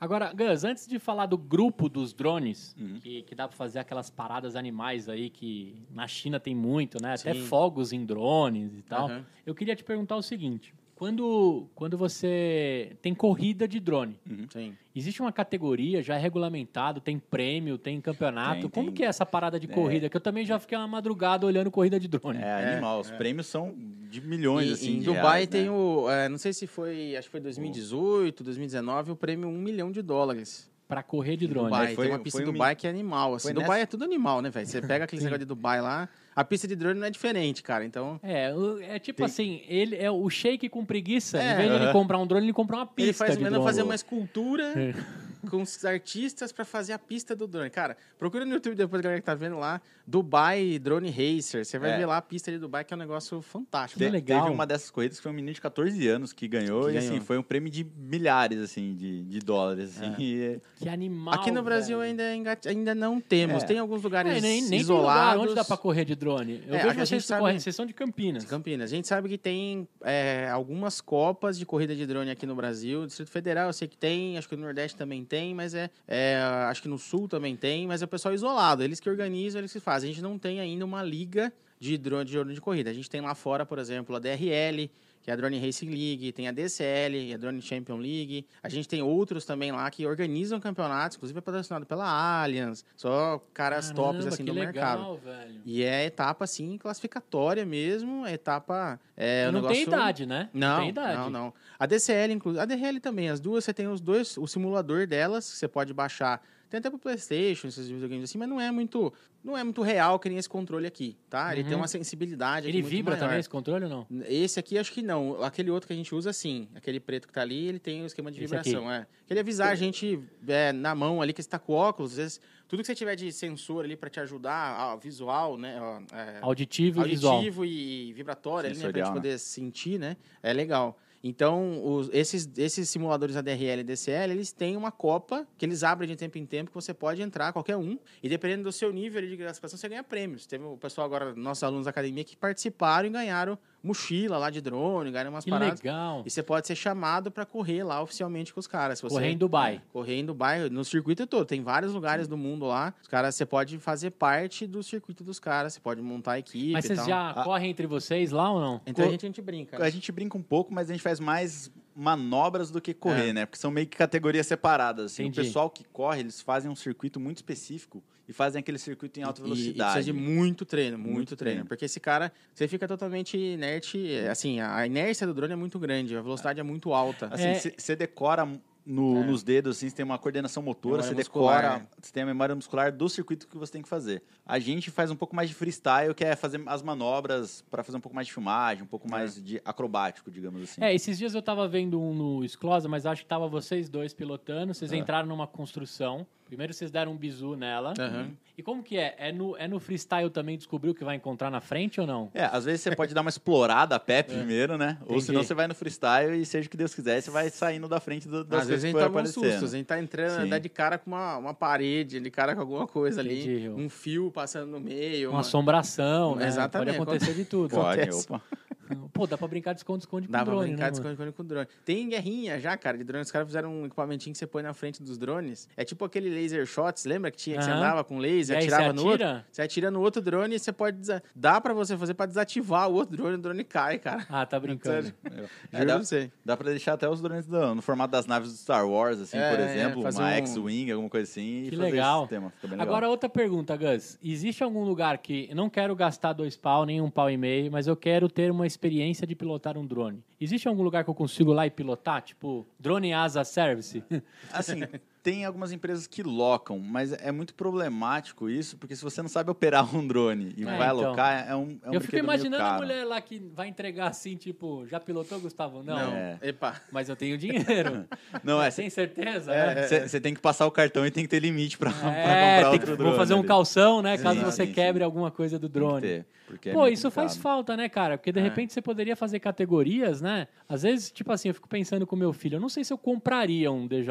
Speaker 3: Agora, Gus, antes de falar do grupo dos drones, uhum.
Speaker 4: que,
Speaker 2: que, dá para fazer aquelas paradas animais aí que na China tem muito, né? Sim. Até fogos em drones e tal. Uhum. Eu queria te perguntar o seguinte: quando, quando você tem corrida de drone, uhum. existe uma categoria já é regulamentado, tem prêmio, tem campeonato. Tem, Como tem... que é essa parada de é. corrida? Que eu também já fiquei uma madrugada olhando corrida de drone. É, é animal,
Speaker 3: os é. prêmios são de milhões. E, assim, em Dubai reais, né? tem né? o, não sei se foi, acho que foi 2018, 2019, o prêmio um milhão de dólares para correr de drone. Dubai, foi, tem uma pista em Dubai um... que é animal. Assim. Dubai nessa... é tudo animal, né, velho? Você pega aquele negócio de Dubai lá, a pista de drone não é diferente, cara. Então. É, é tipo Tem... assim, ele é o shake com preguiça. É. Em vez de ele comprar
Speaker 2: um drone, ele compra uma pista. Ele faz melhor fazer uma
Speaker 3: escultura. É com os artistas para fazer a pista do drone. Cara, procura no YouTube depois, galera que tá vendo lá, Dubai Drone Racer. Você vai é. ver lá a pista de Dubai, que é um negócio fantástico. Que legal. Teve uma dessas corridas que foi um menino de 14 anos que ganhou, que e assim, ganhou. assim, foi um prêmio de milhares,
Speaker 1: assim, de, de dólares. Assim, é. e...
Speaker 2: É que animal,
Speaker 3: Aqui no Brasil ainda, é ainda não temos. É. Tem alguns lugares é, nem, nem isolados. Lugar onde dá para correr de
Speaker 2: drone?
Speaker 1: Eu é, vejo vocês sabe... correndo,
Speaker 3: vocês são de Campinas. De Campinas. A gente sabe que tem algumas copas de corrida de drone aqui no Brasil. Distrito Federal eu sei que tem, acho que no Nordeste também tem, mas é, é, Acho que no sul também tem, mas é o pessoal isolado. Eles que organizam, eles que fazem. A gente não tem ainda uma liga de drone de, drone de corrida. A gente tem lá fora, por exemplo, a DRL, que é a Drone Racing League, tem a DCL, a Drone Champion League. A gente tem outros também lá que organizam campeonatos, inclusive é patrocinado pela Allianz, só caras Caramba, tops assim do legal, mercado. Velho. E é etapa assim classificatória mesmo, é etapa é não negócio... tem idade, né? Não, não, tem idade. não, não. A DCL inclusive, a DRL também, as duas você tem os dois, o simulador delas, que você pode baixar tem até pro PlayStation, esses videogames assim, mas não é muito, não é muito real que nem esse controle aqui, tá? Ele uhum. tem uma sensibilidade. Ele vibra maior. também esse controle ou não? Esse aqui acho que não. Aquele outro que a gente usa sim, aquele preto que tá ali, ele tem o um esquema de esse vibração, aqui. é. Ele avisar a gente é, na mão ali que está com óculos, às vezes tudo que você tiver de sensor ali para te ajudar, ó, visual, né? Ó, é, auditivo, auditivo e, visual. e vibratório, Sensorial, ali, né, pra gente né? poder né? sentir, né? É legal. Então, os, esses, esses simuladores ADRL e DCL, eles têm uma copa que eles abrem de tempo em tempo, que você pode entrar, qualquer um, e dependendo do seu nível de classificação, você ganha prêmios. Teve o pessoal agora, nossos alunos da academia, que participaram e ganharam mochila lá de drone, ganha umas que paradas. legal. E você pode ser chamado para correr lá oficialmente com os caras. Você, correr em Dubai. É, correr em Dubai, no circuito todo. Tem vários lugares do mundo lá. Os caras, você pode fazer parte do circuito dos caras, você pode montar equipe. Mas vocês já ah.
Speaker 2: correm entre vocês lá ou não?
Speaker 3: Entre a gente, a
Speaker 1: gente brinca. A né?
Speaker 3: gente brinca um pouco, mas a gente faz mais manobras do que correr,
Speaker 1: é. né? Porque são meio que categorias separadas. Assim. O pessoal que corre, eles fazem um circuito muito específico
Speaker 3: e fazem aquele circuito em alta velocidade. E, e precisa de muito treino, muito, muito treino, treino, Porque esse cara, você fica totalmente inerte. É, assim, a inércia do drone é muito grande, a velocidade é, muito alta. Assim, você é... decora
Speaker 1: no, é. nos dedos, assim, você tem uma coordenação motora, memória você muscular. decora,
Speaker 3: você é. tem a memória muscular do
Speaker 1: circuito que você tem que fazer. A gente faz um pouco mais de freestyle, que é fazer as manobras para fazer um pouco mais de filmagem, um pouco é. mais de acrobático, digamos assim. É,
Speaker 2: esses dias eu estava vendo um no Esclosa, mas acho que tava vocês dois pilotando, vocês é. entraram numa construção. Primeiro vocês deram um bizu nela. Uhum. E como que é? É no, é no freestyle também descobrir o que vai encontrar na frente ou não?
Speaker 1: É, às vezes você pode dar uma explorada a pé é. primeiro, né? Entendi. Ou senão você vai
Speaker 3: no freestyle e seja o que Deus quiser, você vai saindo da frente do, das às vezes a gente toma tá uns sustos, a gente tá entrando, Sim. dá de cara com uma, uma parede, de cara com alguma coisa ali, um fio passando no meio. Uma, uma... assombração, né? Exatamente. Pode acontecer de tudo. Pode, opa. Pô, dá pra brincar de esconde-esconde com dá drone. Dá né, pra brincar né, de esconde-esconde com drone. Tem guerrinha já, cara, de drone. Os caras fizeram um equipamentinho que você põe na frente dos drones. É tipo aquele laser shots, lembra que tinha que você andava com laser, e atirava no outro? Você atira no outro drone e você pode. Desa... Dá pra você fazer pra desativar o outro drone, o drone cai, cara. Ah, tá brincando. É, juro é, dá,
Speaker 1: dá pra deixar até os drones no, no formato das naves do Star Wars, assim, é, por é, exemplo. É, uma um... X-Wing, alguma coisa assim. Que legal. legal. Agora, outra
Speaker 2: pergunta, Gus. Existe algum lugar que. não quero gastar dois pau, nem um pau e meio, mas eu quero ter uma experiência experiência de pilotar um drone. Existe algum lugar que eu consigo lá e pilotar? Tipo, drone asa service?
Speaker 1: Assim, tem algumas empresas que locam, mas é muito problemático isso, porque se você não sabe operar um drone e é, vai então, alocar, é um, é um Eu fico imaginando a mulher
Speaker 2: lá que vai entregar assim, tipo, já pilotou, Gustavo? Não. não. É. Epa. Mas eu tenho dinheiro. não, é. Sem certeza? Você é, é.
Speaker 1: tem que passar o cartão e tem que ter limite para é, comprar outro que, drone. Vou fazer um calção, né? Sim, caso você
Speaker 2: sim, quebre sim. alguma coisa do drone. Ter, é Pô, isso faz falta, né, cara? Porque de repente você poderia fazer categorias, né? Às vezes, tipo assim, eu fico pensando com meu filho, eu não sei se eu
Speaker 3: compraria um DJ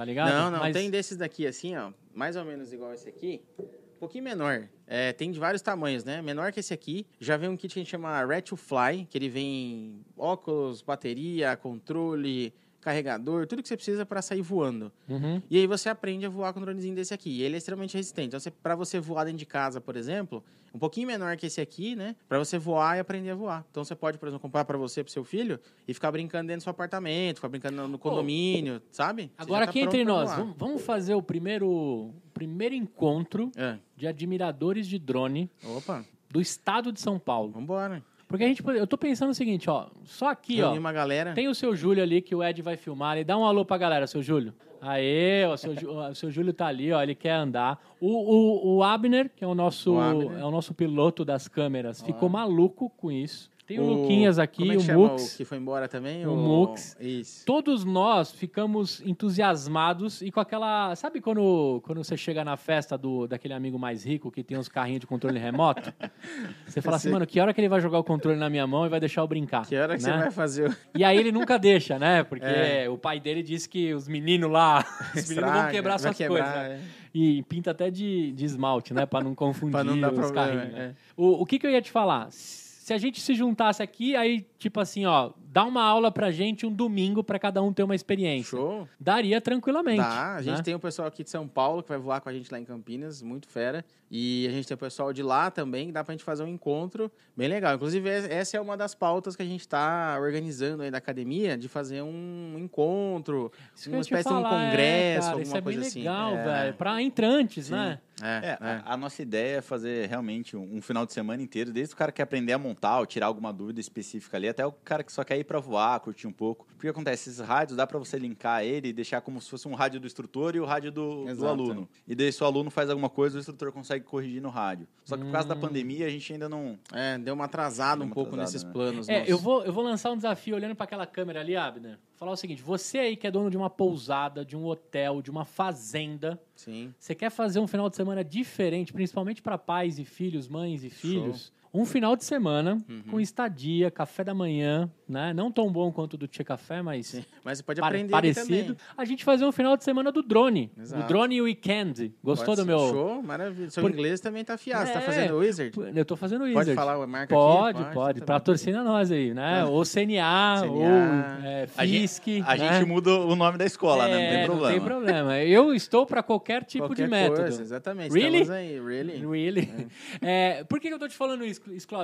Speaker 3: tá ligado? Não, não, Mas... tem desses daqui assim, ó, mais ou menos igual esse aqui, um pouquinho menor. É, tem de vários tamanhos, né? Menor que esse aqui, já vem um kit que a gente chama Rat to Fly, que ele vem óculos, bateria, controle, carregador, tudo que você precisa para sair voando. Uhum. E aí você aprende a voar com um dronezinho desse aqui. E ele é extremamente resistente. Então, para você voar dentro de casa, por exemplo, um pouquinho menor que esse aqui, né? Para você voar e aprender a voar. Então, você pode, por exemplo, comprar para você, para seu filho, e ficar brincando dentro do seu apartamento, ficar brincando no condomínio, oh. sabe? Você Agora, tá aqui entre nós,
Speaker 2: vamos fazer o primeiro, primeiro encontro é. de admiradores de drone Opa. do estado de São Paulo. Vamos embora. Porque a gente pode... Eu tô pensando o seguinte, ó. Só aqui, Reunir ó. uma galera. Tem o seu Júlio ali que o Ed vai filmar. Ele dá um alô pra galera, seu Júlio. Aê, o seu, o seu Júlio tá ali, ó. Ele quer andar. O, o, o Abner, que é o nosso, o é o nosso piloto das câmeras, Olá. ficou maluco com isso. Tem o, o Luquinhas aqui, como é que o Mux. O que foi
Speaker 3: embora também? O, o Mux.
Speaker 2: Isso. Todos nós ficamos entusiasmados e com aquela. Sabe quando, quando você chega na festa do, daquele amigo mais rico que tem uns carrinhos de controle remoto? Você fala assim, mano, que hora que ele vai jogar o controle na minha mão e vai deixar eu brincar? Que hora que né? você vai fazer? O... E aí ele nunca deixa, né? Porque é. o pai dele disse que os meninos lá. os meninos vão quebrar suas quebrar, coisas. Né? É e pinta até de, de esmalte, né? Para não confundir não os problema, carrinhos. Né? É. O, o que, que eu ia te falar? se a gente se juntasse aqui, aí, tipo assim, ó, dá uma aula pra gente um domingo para cada um ter uma experiência. Show. Daria tranquilamente. Dá. A gente né? tem
Speaker 3: o pessoal aqui de São Paulo que vai voar com a gente lá em Campinas, muito fera. E a gente tem o pessoal de lá também, que dá pra gente fazer um encontro bem legal. Inclusive, essa é uma das pautas que a gente tá organizando aí da academia, de fazer um encontro, isso uma espécie de um é, congresso, é, cara, alguma é coisa assim. legal, é. velho. Pra entrantes, Sim. né? É, é, é,
Speaker 1: a, a, nossa ideia é fazer realmente um, um final de semana inteiro, desde o cara que quer aprender a montar ou tirar alguma dúvida específica ali, até o cara que só quer sair para voar, curtir um pouco. O que acontece, esses rádios dá para você linkar ele e deixar como se fosse um rádio do instrutor e o rádio do, do aluno. E daí se o aluno faz alguma coisa, o instrutor consegue corrigir no rádio. Só que por causa da hum. pandemia, a gente ainda não. É, deu uma atrasada deu uma um pouco atrasada, nesses
Speaker 3: né? planos. É, eu
Speaker 2: vou, eu vou lançar um desafio olhando para aquela câmera ali, Abner. Falar o seguinte: você aí que é dono de uma pousada, de um hotel, de uma fazenda. Sim. Você quer fazer um final de semana diferente, principalmente para pais e filhos, mães e Show. filhos um final de semana uhum. com estadia, café da manhã, né? Não tão bom quanto do Tia Café, mas Sim,
Speaker 3: mas você pode aprender parecido.
Speaker 2: A gente fazer um final de semana do drone, Exato. do drone weekend. Gostou pode do meu? Show,
Speaker 3: maravilha. Seu Por... inglês também tá fiado. É, você tá é. fazendo Wizard?
Speaker 2: Eu tô fazendo Wizard. Pode falar a marca pode, aqui? Pode, pode. Pra torcida nós aí, né? Tá. Ou CNA, CNA. ou é, FISC. A, gente, né? a gente muda o nome da escola, é, né? Não tem problema. É, não tem problema. Eu estou para qualquer tipo qualquer de método. Coisa, exatamente. Really? Aí, really? Really? É. é por que eu tô te falando isso?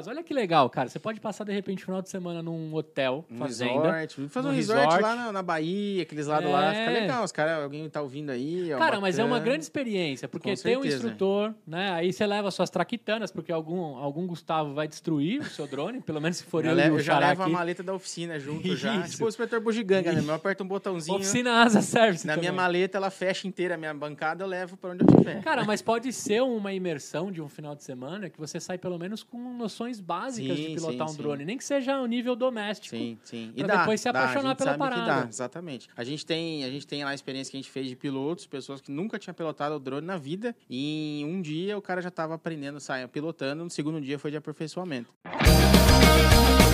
Speaker 2: Olha que legal, cara. Você pode passar, de repente, o final de semana num hotel, um fazenda. Resort. Fazer um resort, resort, lá na,
Speaker 3: na Bahia, aqueles lados é. lá. Fica é. legal. Os caras, alguém tá ouvindo aí. É cara, mas é uma grande experiência,
Speaker 2: porque Com tem certeza. um instrutor, né? Aí você leva suas traquitanas, porque algum, algum Gustavo vai destruir o seu drone, pelo menos se for eu. Eu, levo, eu já levo aqui. a maleta
Speaker 3: da oficina junto Isso. já. Tipo o inspetor bugiganga, né? Eu aperto um botãozinho. Oficina Asa Service. Na também. minha maleta, ela fecha inteira a minha bancada, eu levo para onde eu tiver. Cara, mas pode ser
Speaker 2: uma imersão de um final de semana que você sai pelo menos com noções básicas sim, de pilotar sim, um drone, nem que seja o nível doméstico. Sim, sim. E dá, depois se apaixonar dá, pela parada. Dá,
Speaker 3: exatamente. A gente tem, a gente tem lá a experiência que a gente fez de pilotos, pessoas que nunca tinham pilotado o drone na vida, e em um dia o cara já estava aprendendo, saia pilotando, no segundo dia foi de aperfeiçoamento. Música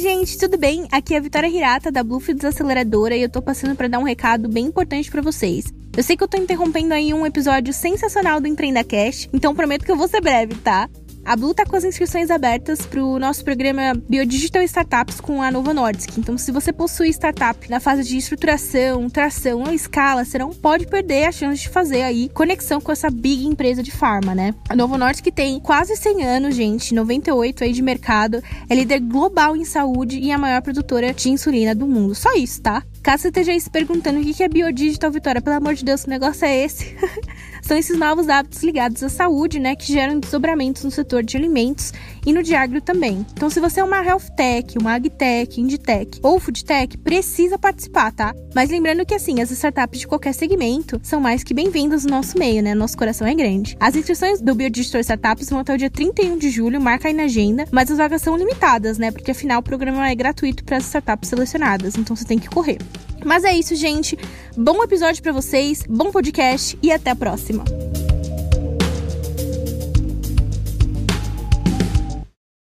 Speaker 4: gente, tudo bem? Aqui é a Vitória Hirata da Bluff Desaceleradora e eu tô passando para dar um recado bem importante para vocês. Eu sei que eu tô interrompendo aí um episódio sensacional do Empreenda Cash, então prometo que eu vou ser breve, tá? A Blue está com as inscrições abertas para o nosso programa Biodigital Startups com a Nova Nordisk. Então, se você possui startup na fase de estruturação, tração ou escala, você não pode perder a chance de fazer aí conexão com essa big empresa de farma, né? A Novo Nordisk tem quase 100 anos, gente, 98 aí de mercado, é líder global em saúde e a maior produtora de insulina do mundo. Só isso, tá? Caso você esteja aí se perguntando o que é biodigital, Vitória, pelo amor de Deus, que negócio é esse? São esses novos hábitos ligados à saúde, né, que geram desdobramentos no setor de alimentos e no de agro também. Então, se você é uma health tech, uma agtech, inditech ou foodtech, precisa participar, tá? Mas lembrando que, assim, as startups de qualquer segmento são mais que bem-vindas no nosso meio, né? Nosso coração é grande. As inscrições do Biodigital Startups vão até o dia 31 de julho, marca aí na agenda, mas as vagas são limitadas, né? Porque afinal o programa é gratuito para as startups selecionadas, então você tem que correr. Mas é isso, gente. Bom episódio para vocês, bom podcast e até a próxima.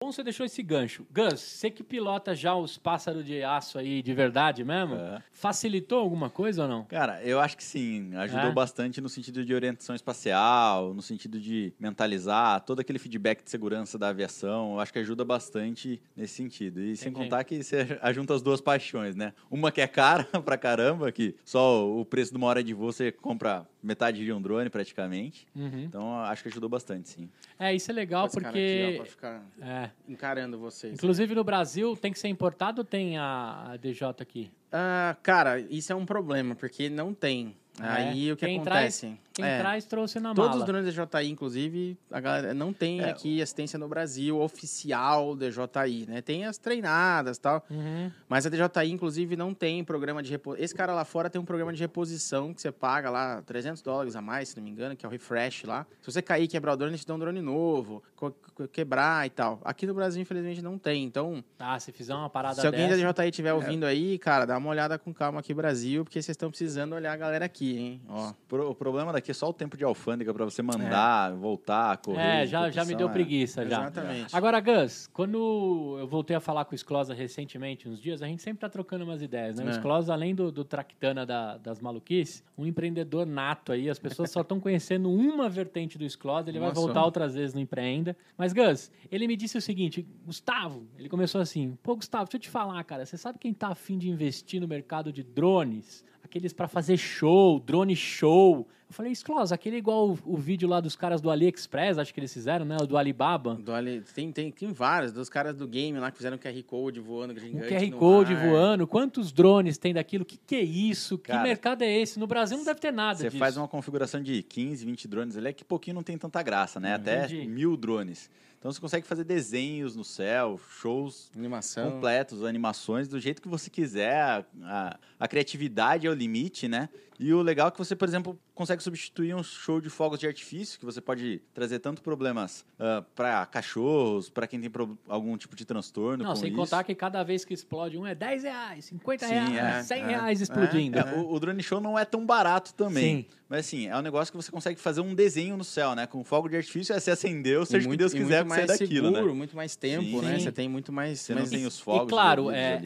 Speaker 2: bom você deixou esse gancho. Gus, você que pilota já os pássaros de aço aí de verdade mesmo, é. facilitou alguma coisa ou não?
Speaker 1: Cara, eu acho que sim. Ajudou é. bastante no sentido de orientação espacial, no sentido de mentalizar, todo aquele feedback de segurança da aviação. Eu acho que ajuda bastante nesse sentido. E sem contar que você junta as duas paixões, né? Uma que é cara pra caramba, que só o preço de uma hora de voo você compra metade de um drone praticamente. Uhum. Então acho que ajudou bastante, sim.
Speaker 2: É, isso é legal porque. Pode ficar é.
Speaker 3: encarando vocês. Inclusive
Speaker 2: né? no Brasil, tem que ser importado ou tem a, DJ aqui?
Speaker 3: Ah, cara, isso é um problema, porque não tem. Ah, é. Aí o que Quem acontece? Traz quem é. traz,
Speaker 2: trouxe na Todos mala. Todos
Speaker 3: os drones DJI, inclusive, a galera não tem é. aqui assistência no Brasil oficial DJI, né? Tem as treinadas e tal. Uhum. Mas a DJI, inclusive, não tem programa de reposição. Esse cara lá fora tem um programa de reposição que você paga lá 300 dólares a mais, se não me engano, que é o refresh lá. Se você cair e quebrar o drone, eles te dão um drone novo, quebrar e tal. Aqui no Brasil, infelizmente, não tem. Então. Ah, se fizer uma parada Se alguém dessa... da DJI estiver é. ouvindo aí, cara, dá uma olhada com calma aqui, Brasil, porque vocês estão precisando olhar a galera aqui, hein? Ó. o problema da aqui é só o tempo
Speaker 1: de alfândega para você é. mandar, é. voltar, correr. É, já, já me deu é. preguiça é. já. Exatamente.
Speaker 3: Agora,
Speaker 2: Gus, quando eu voltei a falar com o Esclosa recentemente, uns dias, a gente sempre está trocando umas ideias, né? O Esclosa, é. além do, do Tractana da, das maluquices, um empreendedor nato aí, as pessoas só estão conhecendo uma vertente do Esclosa, ele Nossa. vai voltar outras vezes no Empreenda. Mas, Gus, ele me disse o seguinte, Gustavo, ele começou assim, pô, Gustavo, deixa eu te falar, cara, você sabe quem está afim de investir no mercado de drones? Aqueles para fazer show, drone show, eu falei, Esclos, aquele é igual o, o, vídeo lá dos caras do AliExpress, acho que eles fizeram, né? O do Alibaba. Do Ali... tem, tem, tem
Speaker 3: vários, dos caras do game lá que fizeram o QR Code voando. O QR Code
Speaker 2: ar. voando. Quantos drones tem daquilo? O que, que é isso? Cara, que
Speaker 3: mercado é esse? No Brasil não deve ter nada Você faz uma configuração de 15,
Speaker 1: 20 drones ali, é que pouquinho não tem tanta graça, né? Até uhum. Entendi. mil drones. Então você consegue fazer desenhos no céu, shows Animação. completos, animações, do jeito que você quiser. A, a, a criatividade é o limite, né? E o legal é que você, por exemplo, consegue substituir um show de fogos de artifício, que você pode trazer tanto problemas uh, ah, para cachorros, para quem tem algum tipo de transtorno. Não, sem isso. contar que
Speaker 2: cada vez que explode um é 10 reais, 50 Sim, reais, é, 100 é, reais
Speaker 1: é. explodindo. É, o, o, drone show não é tão barato também. Sim. Mas assim, é um negócio que você consegue fazer um desenho no céu, né? Com fogo de artifício, é se acendeu, seja o que Deus quiser, você é daquilo. Né? Seguro, né? Muito mais
Speaker 2: tempo, Sim. né? Você tem
Speaker 3: muito mais. Você não tem os fogos. E, claro, é,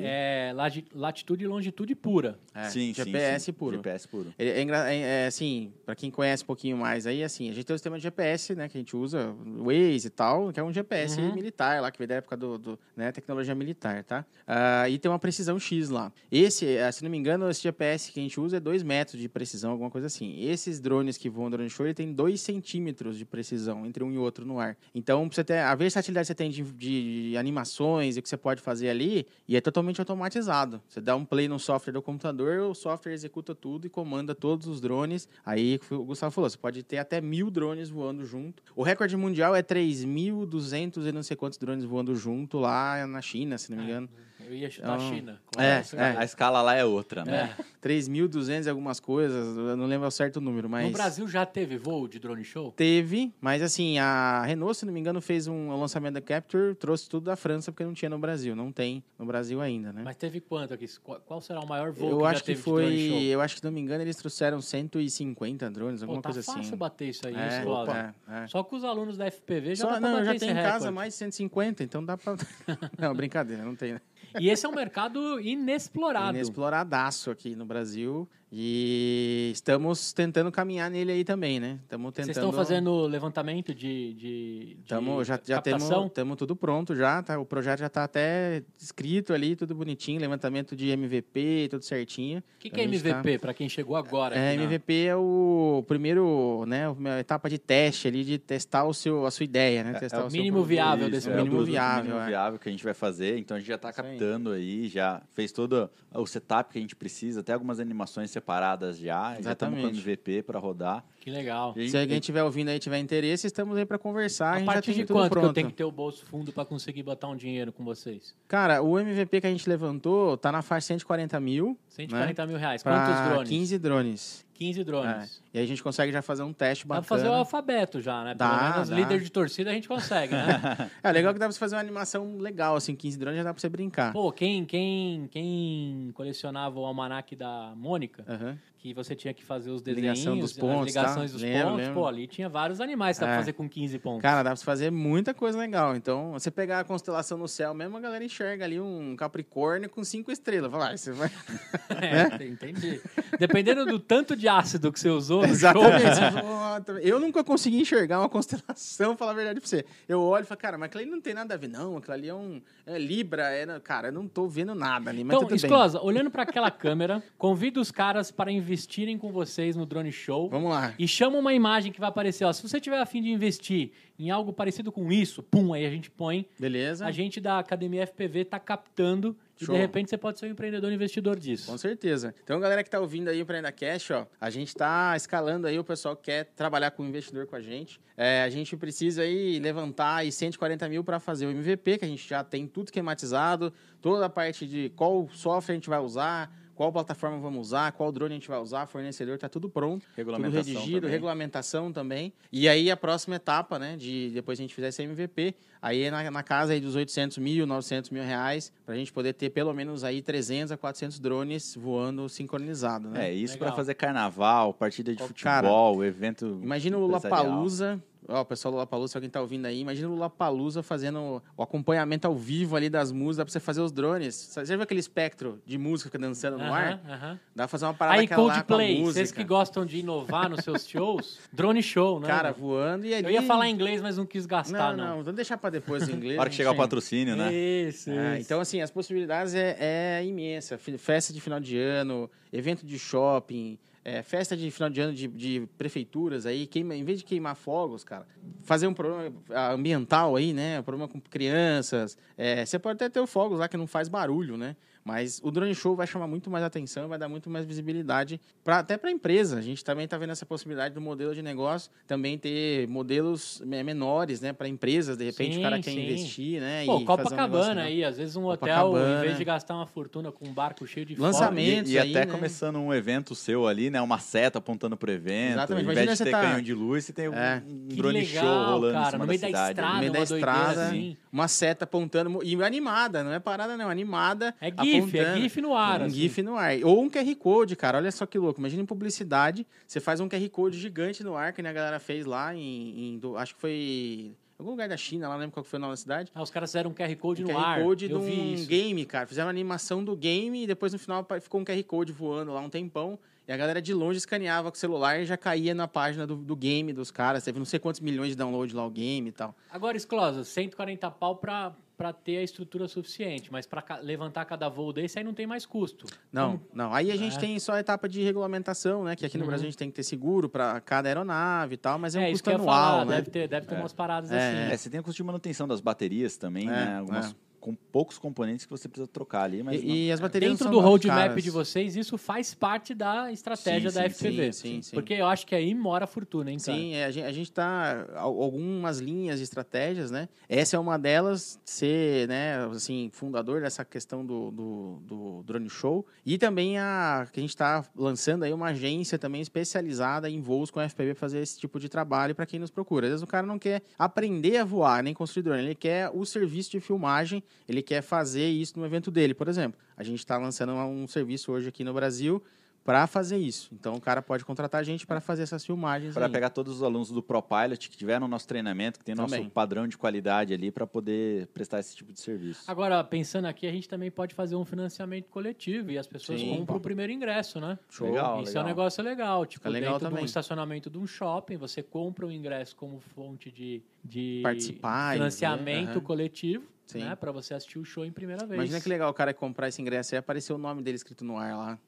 Speaker 2: é latitude e longitude pura.
Speaker 3: É, sim, GPS sim, puro. GPS puro. É, é, é assim, para quem conhece um pouquinho mais aí, assim, a gente tem o um sistema de GPS, né, que a gente usa, Waze e tal, que é um GPS uhum. militar lá, que veio da época do, do né, tecnologia militar, tá? Uh, e tem uma precisão X lá. Esse, é, se não me engano, esse GPS que a gente usa é 2 metros de precisão, alguma coisa assim. Esses drones que voam durante o show, ele tem 2 centímetros de precisão entre um e outro no ar. Então, você ter, a versatilidade que você tem de, de, de animações e o que você pode fazer ali, e é totalmente automatizado. Você dá um play no software do computador, o software executa tudo e comanda comanda todos os drones. Aí o Gustavo falou: você pode ter até mil drones voando junto. O recorde mundial é 3.200 e não sei quantos drones voando junto lá na China, se não me é. engano. Eu ia então, na China. É, é, a escala lá é outra, né? É. 3.200 e algumas coisas, eu não lembro o certo número, mas... No Brasil
Speaker 2: já teve voo de drone show?
Speaker 3: Teve, mas assim, a Renault, se não me engano, fez um lançamento da Capture, trouxe tudo da França, porque não tinha no Brasil, não tem no Brasil ainda, né? Mas
Speaker 2: teve quanto aqui? Qual será o maior voo eu que acho já teve que foi, de drone show?
Speaker 3: Eu acho que, se não me engano, eles trouxeram 150 drones, alguma Pô, tá coisa assim. tá fácil bater isso aí, é, opa,
Speaker 2: é, é. Só com os alunos da FPV
Speaker 3: já Só, dá pra não, bater já tem em casa mais de 150, então dá pra... não, brincadeira, não tem, né? E esse é um mercado inexplorado. Inexploradaço aqui no Brasil. E estamos tentando caminhar nele aí também, né? Estamos tentando. Vocês estão fazendo
Speaker 2: levantamento de. de, de Tamo, já já temos
Speaker 3: tamo tudo pronto já, tá? O projeto já está até escrito ali, tudo bonitinho, levantamento de MVP, tudo certinho. O que, então que é MVP tá... para quem chegou agora? É, MVP é o primeiro, né? A etapa de teste ali de testar o seu, a sua ideia, né? É, testar é o, o é mínimo viável desse é, mínimo viável, mínimo
Speaker 1: viável que a gente vai fazer. Então a gente já está captando aí. aí, já fez todo o setup que a gente precisa, até algumas animações separadas já. Né? Exatamente. Já estamos MVP para rodar.
Speaker 2: Que legal. Se
Speaker 1: alguém
Speaker 3: estiver ouvindo aí tiver interesse, estamos aí para conversar. A, a partir de quanto que eu tenho que ter o bolso fundo para conseguir botar um dinheiro com vocês? Cara, o MVP que a gente levantou tá na faixa 140 mil. 140 né? mil reais. Quantos drones? 15 drones. 15 drones. É. E aí a gente consegue já fazer um teste bacana. Dá pra fazer o
Speaker 2: alfabeto já, né? Pelo dá, menos dá. líder de torcida a gente consegue, né?
Speaker 3: é legal que dá pra você fazer uma animação legal, assim, 15 drones já dá pra você brincar.
Speaker 2: Pô, quem, quem, quem colecionava o almanac da Mônica, uhum. que você tinha que fazer os desenhos, Ligação dos pontos, tá? ligações tá? dos pontos, pô, ali tinha vários animais que é. dá pra é. fazer com 15 pontos. Cara,
Speaker 3: dá pra fazer muita coisa legal. Então, você pegar a constelação no céu, mesmo a galera enxerga ali um Capricórnio com cinco estrelas. vai lá, você vai. é, entendi.
Speaker 2: Dependendo do tanto de ácido que você usou. Exatamente.
Speaker 3: eu nunca consegui enxergar uma constelação, falar a verdade pra você. Eu olho e falo, cara, mas aquilo ali não tem nada a ver, não. Aquilo ali é um. É Libra, é, cara, eu não tô vendo nada ali. Mas então, Esclosa, olhando para aquela
Speaker 2: câmera, convido os caras para investirem com vocês no Drone Show. Vamos lá. E chama uma imagem que vai aparecer, ó. Se você tiver a fim de investir em algo parecido com isso, pum, aí a gente põe. Beleza. A gente
Speaker 3: da Academia FPV está captando Show. e de repente você pode ser um empreendedor investidor disso. Com certeza. Então, galera que está ouvindo aí o Empreenda Cash, ó, a gente está escalando aí o pessoal que quer trabalhar com investidor com a gente. É, a gente precisa aí levantar aí 140 mil para fazer o MVP, que a gente já tem tudo esquematizado, toda a parte de qual software a gente vai usar, qual plataforma vamos usar, qual drone a gente vai usar, fornecedor, está tudo pronto, tudo redigido, também. regulamentação também. E aí a próxima etapa, né, de depois a gente fizer esse MVP, aí é na, na casa aí dos 800 mil, 900 mil reais, para a gente poder ter pelo menos aí 300 a 400 drones voando sincronizado, né? É, isso para fazer
Speaker 1: carnaval, partida de futebol, cara, evento Imagina o Lapalusa
Speaker 3: Ó, o pessoal Lula Palusa, se alguém tá ouvindo aí, imagina o Lula Palusa fazendo o acompanhamento ao vivo ali das músicas, dá pra você fazer os drones. Você já viu aquele espectro de música que tá dançando no uh -huh, ar? Uh -huh. Dá pra fazer uma parada aí, aquela é Coldplay, música. vocês que
Speaker 2: gostam de inovar nos seus shows, drone show, né? Cara, voando e ali... Eu ia falar
Speaker 3: inglês, mas não quis gastar, não. Não, não, vamos deixar pra depois o inglês. Para hora que chegar o patrocínio, né? Isso, ah, isso. Então, assim, as possibilidades é, é imensa. Festa de final de ano, evento de shopping... É, festa de final de ano de, de, prefeituras aí, queima, em vez de queimar fogos, cara, fazer um problema ambiental aí, né? Um problema com crianças. É, você pode até ter fogos lá que não faz barulho, né? Mas o drone show vai chamar muito mais atenção, vai dar muito mais visibilidade pra, até para a empresa. A gente também está vendo essa possibilidade do modelo de negócio também ter modelos menores, né, para empresas. De repente sim, o cara quer investir, né? Pô, Copacabana um aí, às vezes um hotel, Copacabana. em vez de
Speaker 2: gastar uma fortuna com um barco cheio de lançamentos e,
Speaker 1: e aí, até né? começando um evento seu ali, né, uma seta apontando para o evento. Exatamente. Em vez de ter tá... canhão de luz,
Speaker 3: você tem é. um, um drone legal, show rolando cara, no meio da, da, né? estrada, no meio da estrada. Doideira, assim uma seta apontando. E animada, não é parada, não. Animada. É GIF, é GIF no ar. Um assim. GIF no ar. Ou um QR Code, cara. Olha só que louco. Imagina em publicidade, você faz um QR Code gigante no ar, que a galera fez lá em. em do, acho que foi algum lugar da China, lá não lembro qual foi o nome da cidade. Ah, os caras fizeram um QR Code um no QR ar. QR Code de um game, cara. Fizeram uma animação do game e depois no final ficou um QR Code voando lá um tempão. E a galera de longe escaneava com o celular e já caía na página do, do game dos caras. Teve não sei quantos milhões de download lá o game e tal. Agora, Esclosa, 140
Speaker 2: pau pra, pra ter a estrutura suficiente, mas pra ca levantar cada voo desse aí não tem mais custo.
Speaker 3: Não, Como? não. Aí a gente é. tem só a etapa de regulamentação, né? Que aqui no uhum. Brasil a gente tem que ter seguro pra cada aeronave e tal, mas é um é, custo anual, falar, né? Deve ter, deve ter é. umas paradas é. assim. É, você
Speaker 1: tem o custo de manutenção das baterias também, é, né? Algumas com poucos componentes que você precisa trocar ali. Mas e, não... e as é. baterias Dentro do roadmap caras. de
Speaker 3: vocês, isso faz parte da estratégia sim, da sim, FPV. Sim, sim, Porque eu acho que aí mora a fortuna, hein, cara? Sim, é, a gente está algumas linhas de estratégias, né? Essa é uma delas, ser né, assim, fundador dessa questão do, do, do drone show. E também a que a gente está lançando aí uma agência também especializada em voos com FPV fazer esse tipo de trabalho para quem nos procura. Às vezes o cara não quer aprender a voar, nem construir drone, ele quer o serviço de filmagem ele quer fazer isso no evento dele, por exemplo. A gente está lançando um serviço hoje aqui no Brasil para fazer isso. Então o cara pode contratar a gente para fazer essas filmagens. Para pegar todos os
Speaker 1: alunos do ProPilot que tiveram no nosso treinamento, que tem também. nosso padrão de qualidade ali para poder prestar esse
Speaker 2: tipo de serviço. Agora, pensando aqui, a gente também pode fazer um financiamento coletivo e as pessoas Sim. compram o primeiro ingresso, né? Show. Legal, Isso legal. é um negócio legal. Tipo, Fica legal dentro também. de um estacionamento de um shopping, você compra o ingresso como fonte de, de Participar, financiamento né? coletivo Sim. né? Pra você assistir o show em primeira vez. Imagina que
Speaker 3: legal o cara comprar esse ingresso e aparecer o nome dele escrito no ar lá.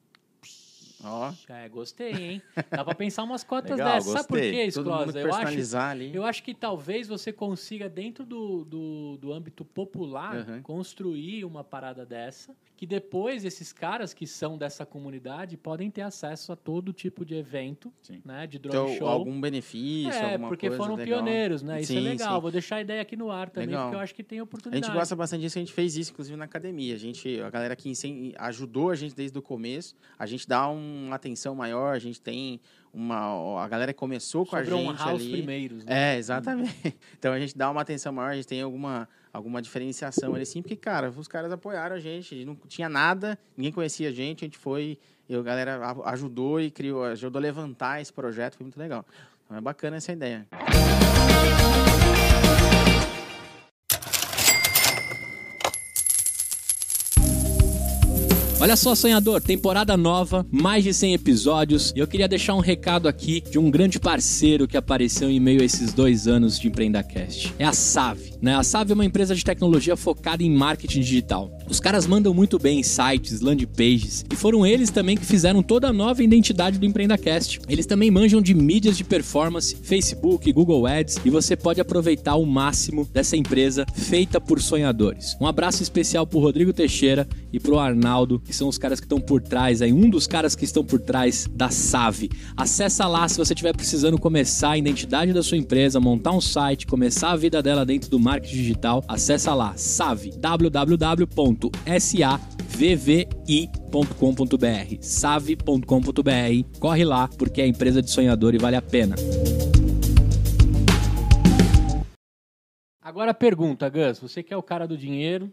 Speaker 3: Ó.
Speaker 2: É, gostei, hein? Dá pra pensar umas cotas Legal, dessas. Sabe por quê, Esclosa? Eu acho, ali. eu acho que talvez você consiga, dentro do, do, do âmbito popular, uhum. construir uma parada dessa que depois esses caras que são dessa comunidade podem ter acesso a todo tipo de evento, sim. né? De drone então, show. algum benefício, é, alguma porque foram legal. pioneiros, né? Isso é sim, é legal. Sim. Vou deixar a ideia aqui no ar também, legal. porque eu acho que tem oportunidade. A gente gosta
Speaker 3: bastante disso, a gente fez isso, inclusive, na academia. A gente, a galera que ajudou a gente desde o começo, a gente dá uma atenção maior, a gente tem uma a galera começou com Sobrou a gente honrar ali. os primeiros, né? É, exatamente. Então a gente dá uma atenção maior, a gente tem alguma alguma diferenciação ali assim, porque, cara, os caras apoiaram a gente, não tinha nada, ninguém conhecia a gente, a gente foi, eu a galera ajudou e criou, ajudou a levantar esse projeto, foi muito legal. Então é bacana essa ideia. Música
Speaker 2: Olha só, sonhador, temporada nova, mais de 100 episódios. E eu queria deixar um recado aqui de um grande parceiro que apareceu em meio a esses dois anos de Empreendacast. É a Save. Né? A Save é uma empresa de tecnologia focada em marketing digital. Os caras mandam muito bem sites, landing pages, e foram eles também que fizeram toda a nova identidade do Empreendacast. Eles também manjam de mídias de performance, Facebook, Google Ads, e você pode aproveitar o máximo dessa empresa feita por sonhadores. Um abraço especial pro Rodrigo Teixeira e pro Arnaldo, que são os caras que estão por trás, aí um dos caras que estão por trás da SAV. Acessa lá se você estiver precisando começar a identidade da sua empresa, montar um site, começar a vida dela dentro do marketing digital. Acessa lá Save. www.savvi.com.br, save.com.br. Corre lá porque é empresa de sonhador e vale a pena. Agora pergunta, Gus, você que é o cara do dinheiro,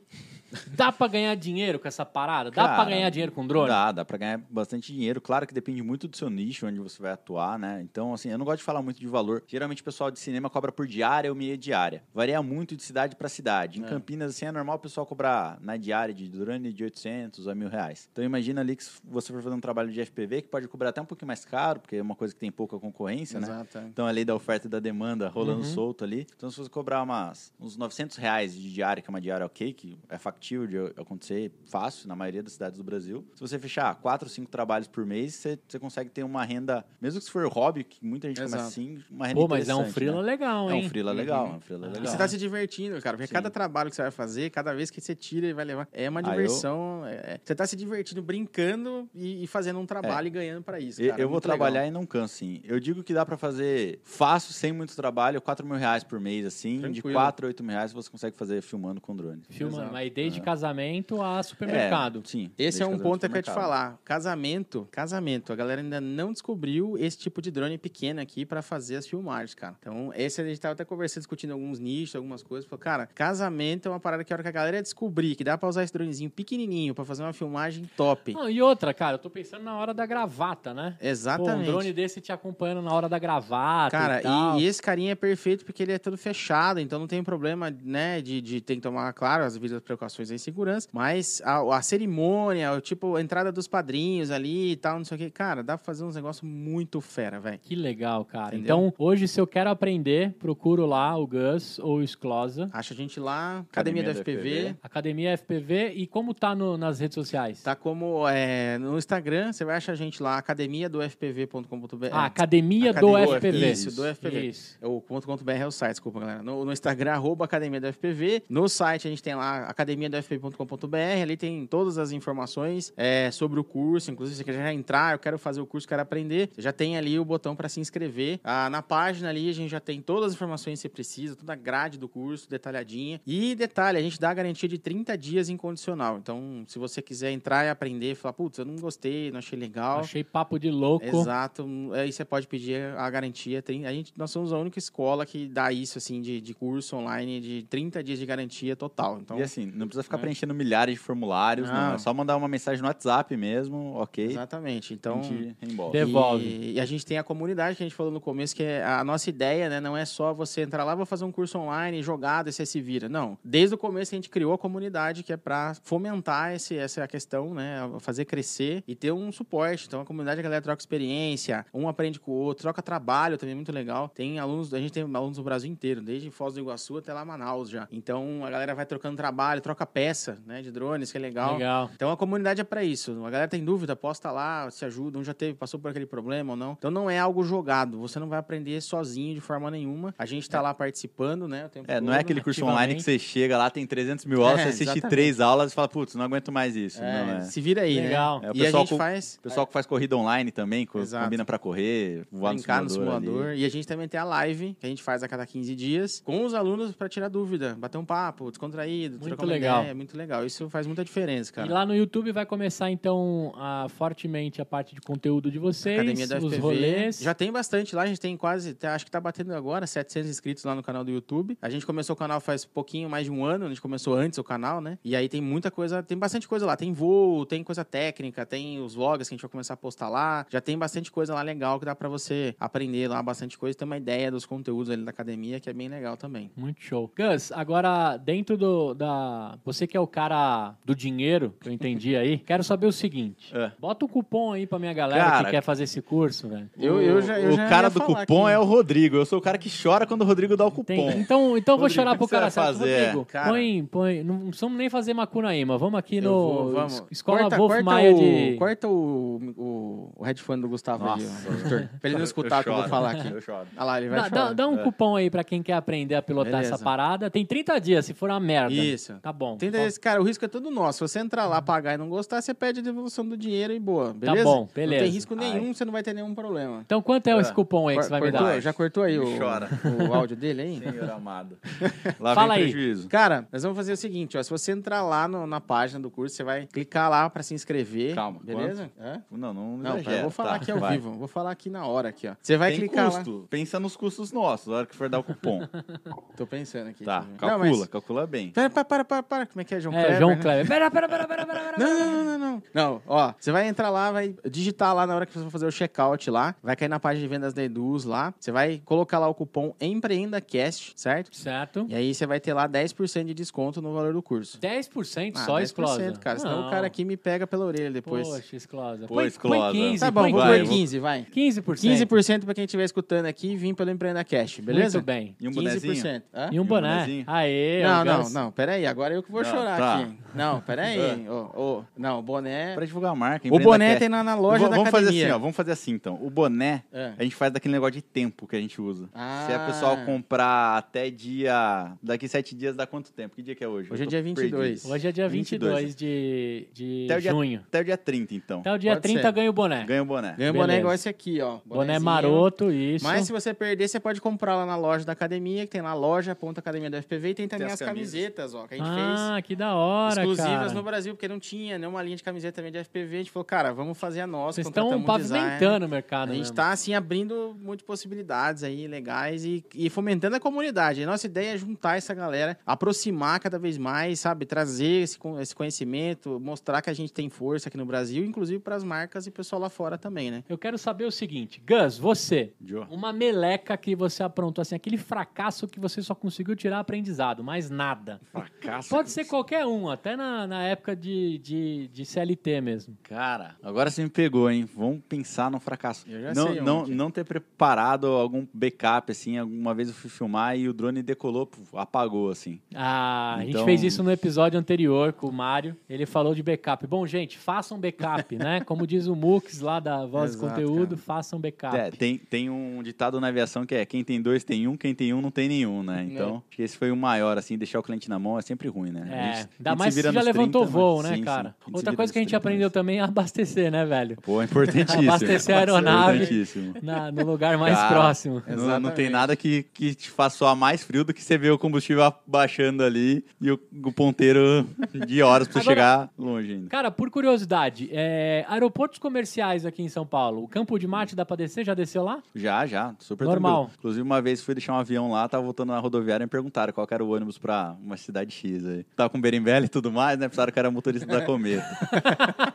Speaker 2: Dá pra ganhar dinheiro com essa parada? Dá Cara, pra ganhar dinheiro com drone? Dá, dá pra ganhar
Speaker 1: bastante dinheiro. Claro que depende muito do seu nicho, onde você vai atuar, né? Então, assim, eu não gosto de falar muito de valor. Geralmente o pessoal de cinema cobra por diária ou meia diária. Varia muito de cidade para cidade. Em é. Campinas, assim, é normal o pessoal cobrar na né, diária de drone de 800 a mil reais. Então, imagina ali que você for fazer um trabalho de FPV, que pode cobrar até um pouquinho mais caro, porque é uma coisa que tem pouca concorrência, né? Exato, né? É. Então, a é lei da oferta e da demanda rolando uhum. solto ali. Então, se você cobrar umas, uns 900 reais de diária, que é uma diária ok, que é factível factível de acontecer fácil na maioria das cidades do Brasil. Se você fechar quatro, cinco trabalhos por mês, você, você consegue ter uma renda, mesmo que se for hobby, que muita gente Exato. começa assim, uma renda Pô, mas é um frila né? legal, é hein? Uhum. É um frila legal, uhum. é um frila legal. E você tá se
Speaker 3: divertindo, cara, porque Sim. cada trabalho que você vai fazer, cada vez que você tira e vai levar, é uma ah, diversão. Eu... É, é, você tá se divertindo, brincando e, e fazendo um trabalho é. e ganhando para isso, cara, Eu, eu é vou trabalhar legal. e não
Speaker 1: canso, sim. Eu digo que dá para fazer fácil, sem muito trabalho, 4 mil reais por mês, assim. Tranquilo. De 4 a 8 mil reais você consegue fazer filmando com drone.
Speaker 3: Filmando, mas desde de casamento a supermercado. É, sim. Esse é um ponto que eu ia te falar. Casamento, casamento. A galera ainda não descobriu esse tipo de drone pequeno aqui para fazer as filmagens, cara. Então, esse a gente tava até conversando, discutindo alguns nichos, algumas coisas. Falou, cara, casamento é uma parada que a hora que a galera descobrir que dá pra usar esse dronezinho pequenininho para fazer uma filmagem top. Não, e outra, cara, eu tô pensando
Speaker 2: na hora da gravata, né? Exatamente. Pô, um drone desse te acompanhando na hora da gravata. Cara, e,
Speaker 3: e, e esse carinha é perfeito porque ele é todo fechado, então não tem problema, né, de, de ter que tomar, claro, as devidas precauções questões da insegurança, mas a, a cerimônia, o tipo, a entrada dos padrinhos ali e tal, não sei o que. Cara, dá pra fazer uns negócios muito fera, velho. Que legal, cara. Entendeu? Então,
Speaker 2: hoje, se eu quero aprender, procuro lá o Gus ou o Esclosa.
Speaker 3: Acha a gente lá, Academia, Academia FPV. FPV. Academia FPV. E como tá no, nas redes sociais? Tá como é, no Instagram, você vai achar a gente lá, academia do fpv.com.br. Ah,
Speaker 2: academia, do, FPV. Isso, do FPV.
Speaker 3: Isso. É o ponto .com.br é o site, desculpa, galera. No, no Instagram, arroba academia do FPV. No site a gente tem lá academia fp.com.br. Ali tem todas as informações é, sobre o curso. Inclusive, se você quer entrar, eu quero fazer o curso, quero aprender. Você já tem ali o botão para se inscrever. Ah, na página ali a gente já tem todas as informações que você precisa, toda a grade do curso detalhadinha. E detalhe, a gente dá a garantia de 30 dias incondicional. Então, se você quiser entrar e aprender, falar, putz, eu não gostei, não achei legal. Achei papo de louco. Exato. Aí você pode pedir a garantia. a gente, nós somos a única escola que dá isso, assim, de, de curso online de 30 dias de garantia total. Então, e assim,
Speaker 1: não precisa ficar é. preenchendo milhares de formulários,
Speaker 3: não. É não. É só mandar uma mensagem no WhatsApp mesmo, ok? Exatamente. Então, a gente Devolve. E, e, a gente tem a comunidade que a gente falou no começo, que é a nossa ideia, né? Não é só você entrar lá, vou fazer um curso online, jogado, e você se vira. Não. Desde o começo a gente criou a comunidade que é para fomentar esse, essa questão, né? Fazer crescer e ter um suporte. Então, a comunidade, a galera troca experiência, um aprende com o outro, troca trabalho também, muito legal. Tem alunos, a gente tem alunos do Brasil inteiro, desde Foz do Iguaçu até lá Manaus já. Então, a galera vai trocando trabalho, troca troca peça, né, de drones, que é legal. legal. Então a comunidade é para isso. A galera tem dúvida, posta lá, se ajuda, um já teve, passou por aquele problema ou não. Então não é algo jogado, você não vai aprender sozinho de forma nenhuma. A gente está é. lá participando, né? é, todo, não é aquele curso online que você
Speaker 1: chega lá, tem 300 mil aulas, é, você assiste exatamente. três aulas e fala, putz, não aguento mais isso. É, não, é. se vira aí, né? legal. né? É, o pessoal e a gente com, faz... pessoal que faz corrida online também, Exato. combina para correr, voar Brincar no simulador. No simulador.
Speaker 3: E a gente também tem a live, que a gente faz a cada 15 dias, com os alunos para tirar dúvida, bater um papo, descontraído, Muito trocar legal legal. É, muito legal. Isso faz muita diferença, cara. E lá
Speaker 2: no YouTube vai começar, então, a, fortemente a parte de conteúdo de vocês, Academia da os rolês.
Speaker 3: Já tem bastante lá, a gente tem quase, tá, acho que tá batendo agora, 700 inscritos lá no canal do YouTube. A gente começou o canal faz pouquinho, mais de um ano, a gente começou antes o canal, né? E aí tem muita coisa, tem bastante coisa lá. Tem voo, tem coisa técnica, tem os vlogs que a gente vai começar a postar lá. Já tem bastante coisa lá legal que dá para você aprender lá bastante coisa, ter uma ideia dos conteúdos ali da academia, que é bem legal também.
Speaker 2: Muito show. Gus, agora dentro do, da, você que é o cara do dinheiro, que eu entendi aí, quero saber o seguinte. É. Bota o cupom aí pra minha galera cara, que quer fazer esse curso, velho. Eu, eu já, eu o já cara do
Speaker 1: cupom é o Rodrigo. Eu sou o cara que chora quando o Rodrigo dá o cupom. Entendi. Então, então Rodrigo, vou chorar pro cara certo. Fazer? Rodrigo, cara...
Speaker 2: põe, põe. Não precisamos nem fazer macunaíma. Vamos aqui no vou, vamos. Escola corta, Wolf corta Maia o, de.
Speaker 3: Corta o, o, o headphone do Gustavo Nossa. ali, ó, pra ele não escutar o que eu vou falar aqui. Eu choro. Ah lá, ele vai
Speaker 2: dá, chorar. dá um é. cupom aí pra quem quer aprender a pilotar Beleza. essa parada. Tem 30 dias, se for uma merda. Isso. Tá bom bom. Tenta bom.
Speaker 3: esse, cara, o risco é todo nosso. Se você entrar lá, pagar e não gostar, você pede a devolução do dinheiro e boa, tá beleza? Tá bom, beleza. Não tem risco nenhum, Ai. você não vai ter nenhum problema. Então quanto é, é. esse cupom aí que você vai cortou, me dar? Já cortou aí o, chora. o áudio dele aí? Senhor amado. lá Fala aí. Prejuízo. Cara, nós vamos fazer o seguinte, ó. Se você entrar lá no, na página do curso, você vai clicar lá para se inscrever. Calma. Beleza? É? Não, não, não. eu vou falar tá, aqui ao vai. vivo. Vou falar aqui na hora aqui, ó. Você vai tem clicar custo. lá. Pensa nos custos nossos, na hora que for dar o cupom. Tô pensando aqui. Tá, calcula, calcula bem. Pera, para, para, para, para como é que é, João é, Kleber? É, João né? Kleber. Pera, pera, pera, pera, pera, Não, não, não, não, não. ó, você vai entrar lá, vai digitar lá na hora que você for fazer o checkout lá, vai cair na página de vendas da Eduz lá, você vai colocar lá o cupom EmpreendaCast, certo? Certo. E aí você vai ter lá 10% de desconto no valor do curso. 10% ah, só, 10%, Esclosa? cara, senão não. o cara aqui me pega pela orelha depois. Poxa, Esclosa. Pô, Esclosa. 15, tá bom, põe, vou pôr 15, vai. 15%. 15% pra quem estiver escutando aqui, vim pelo Empreenda Cash, beleza? Muito bem. E um bonezinho? Hã? E um boné. Aê. Aê, não, não, não, pera aí, agora eu que vou não, chorar tá. aqui. Não, peraí. oh, oh, não, o boné. Pra divulgar a marca. O boné tem na, na loja v da vamos academia. Fazer assim, ó,
Speaker 1: vamos fazer assim então. O boné, é. a gente faz daquele negócio de tempo que a gente usa. Ah. Se a pessoa ah. comprar até dia. Daqui sete dias dá quanto tempo? Que dia que é hoje? Hoje é dia 22. Perdido. Hoje é dia 22, 22
Speaker 3: de,
Speaker 1: de até junho. Dia, até o dia 30, então. Até o dia pode 30 ser. ganha o boné. Ganha o boné. Ganha o boné igual esse aqui, ó. Bonézinho. Boné maroto, isso. Mas se
Speaker 3: você perder, você pode comprar lá na loja da academia, que tem lá loja, do academia FPV, e tem também tem as, as camisetas, ó, que a gente ah, fez. Ah, que da hora, né, exclusivas cara. no Brasil, porque não tinha nenhuma né, linha de camiseta também de FPV. A gente falou, cara, vamos fazer a nossa. Vocês estão pavimentando o mercado. A gente está, assim, abrindo muitas possibilidades aí legais e, e fomentando a comunidade. A nossa ideia é juntar essa galera, aproximar cada vez mais, sabe? Trazer esse, esse conhecimento, mostrar que a gente tem força aqui no Brasil, inclusive para as marcas e o pessoal lá fora também, né? Eu quero saber o seguinte, Gus, você, uma meleca que você aprontou,
Speaker 2: assim, aquele fracasso que você só conseguiu tirar aprendizado, mais nada. Fracasso? Pode ser qualquer um, até até na, na época de, de, de CLT mesmo. Cara,
Speaker 1: agora você me pegou, hein? Vamos pensar no fracasso. Eu já não, sei não, não ter preparado algum backup, assim, alguma vez eu fui filmar e o drone decolou, apagou, assim.
Speaker 2: Ah, então... a gente então- fez isso no episódio anterior com o Mário. Ele falou de backup. Bom, gente, façam backup, né? Como diz o Mux lá da Voz Exato, Conteúdo, cara. façam backup. É,
Speaker 1: tem, tem um ditado na aviação que é quem tem dois tem um, quem tem um não tem nenhum, né? né? Então, é. acho que esse foi o maior, assim, deixar o cliente na mão é sempre ruim, né? É, a gente, mais vira já levantou 30, voo, né, sim, cara?
Speaker 2: Sim, Outra coisa que a gente aprendeu também é abastecer, né, velho? Pô, é importantíssimo. abastecer a aeronave na, no lugar mais cara, próximo. Não, não, tem
Speaker 1: nada que, que te faça soar mais frio do que você ver o combustível baixando ali e o, o ponteiro de horas para chegar longe ainda.
Speaker 2: Cara, por curiosidade, é, aeroportos comerciais aqui em São Paulo, o Campo de Marte dá para descer? Já desceu lá?
Speaker 1: Já, já. Super Normal. Tranquilo. Inclusive, uma vez fui deixar um avião lá, tava voltando na rodoviária e me perguntaram qual era o ônibus para uma cidade X aí. Tava com Berimbele e tudo mais, né? Pensaram que era motorista da Cometa.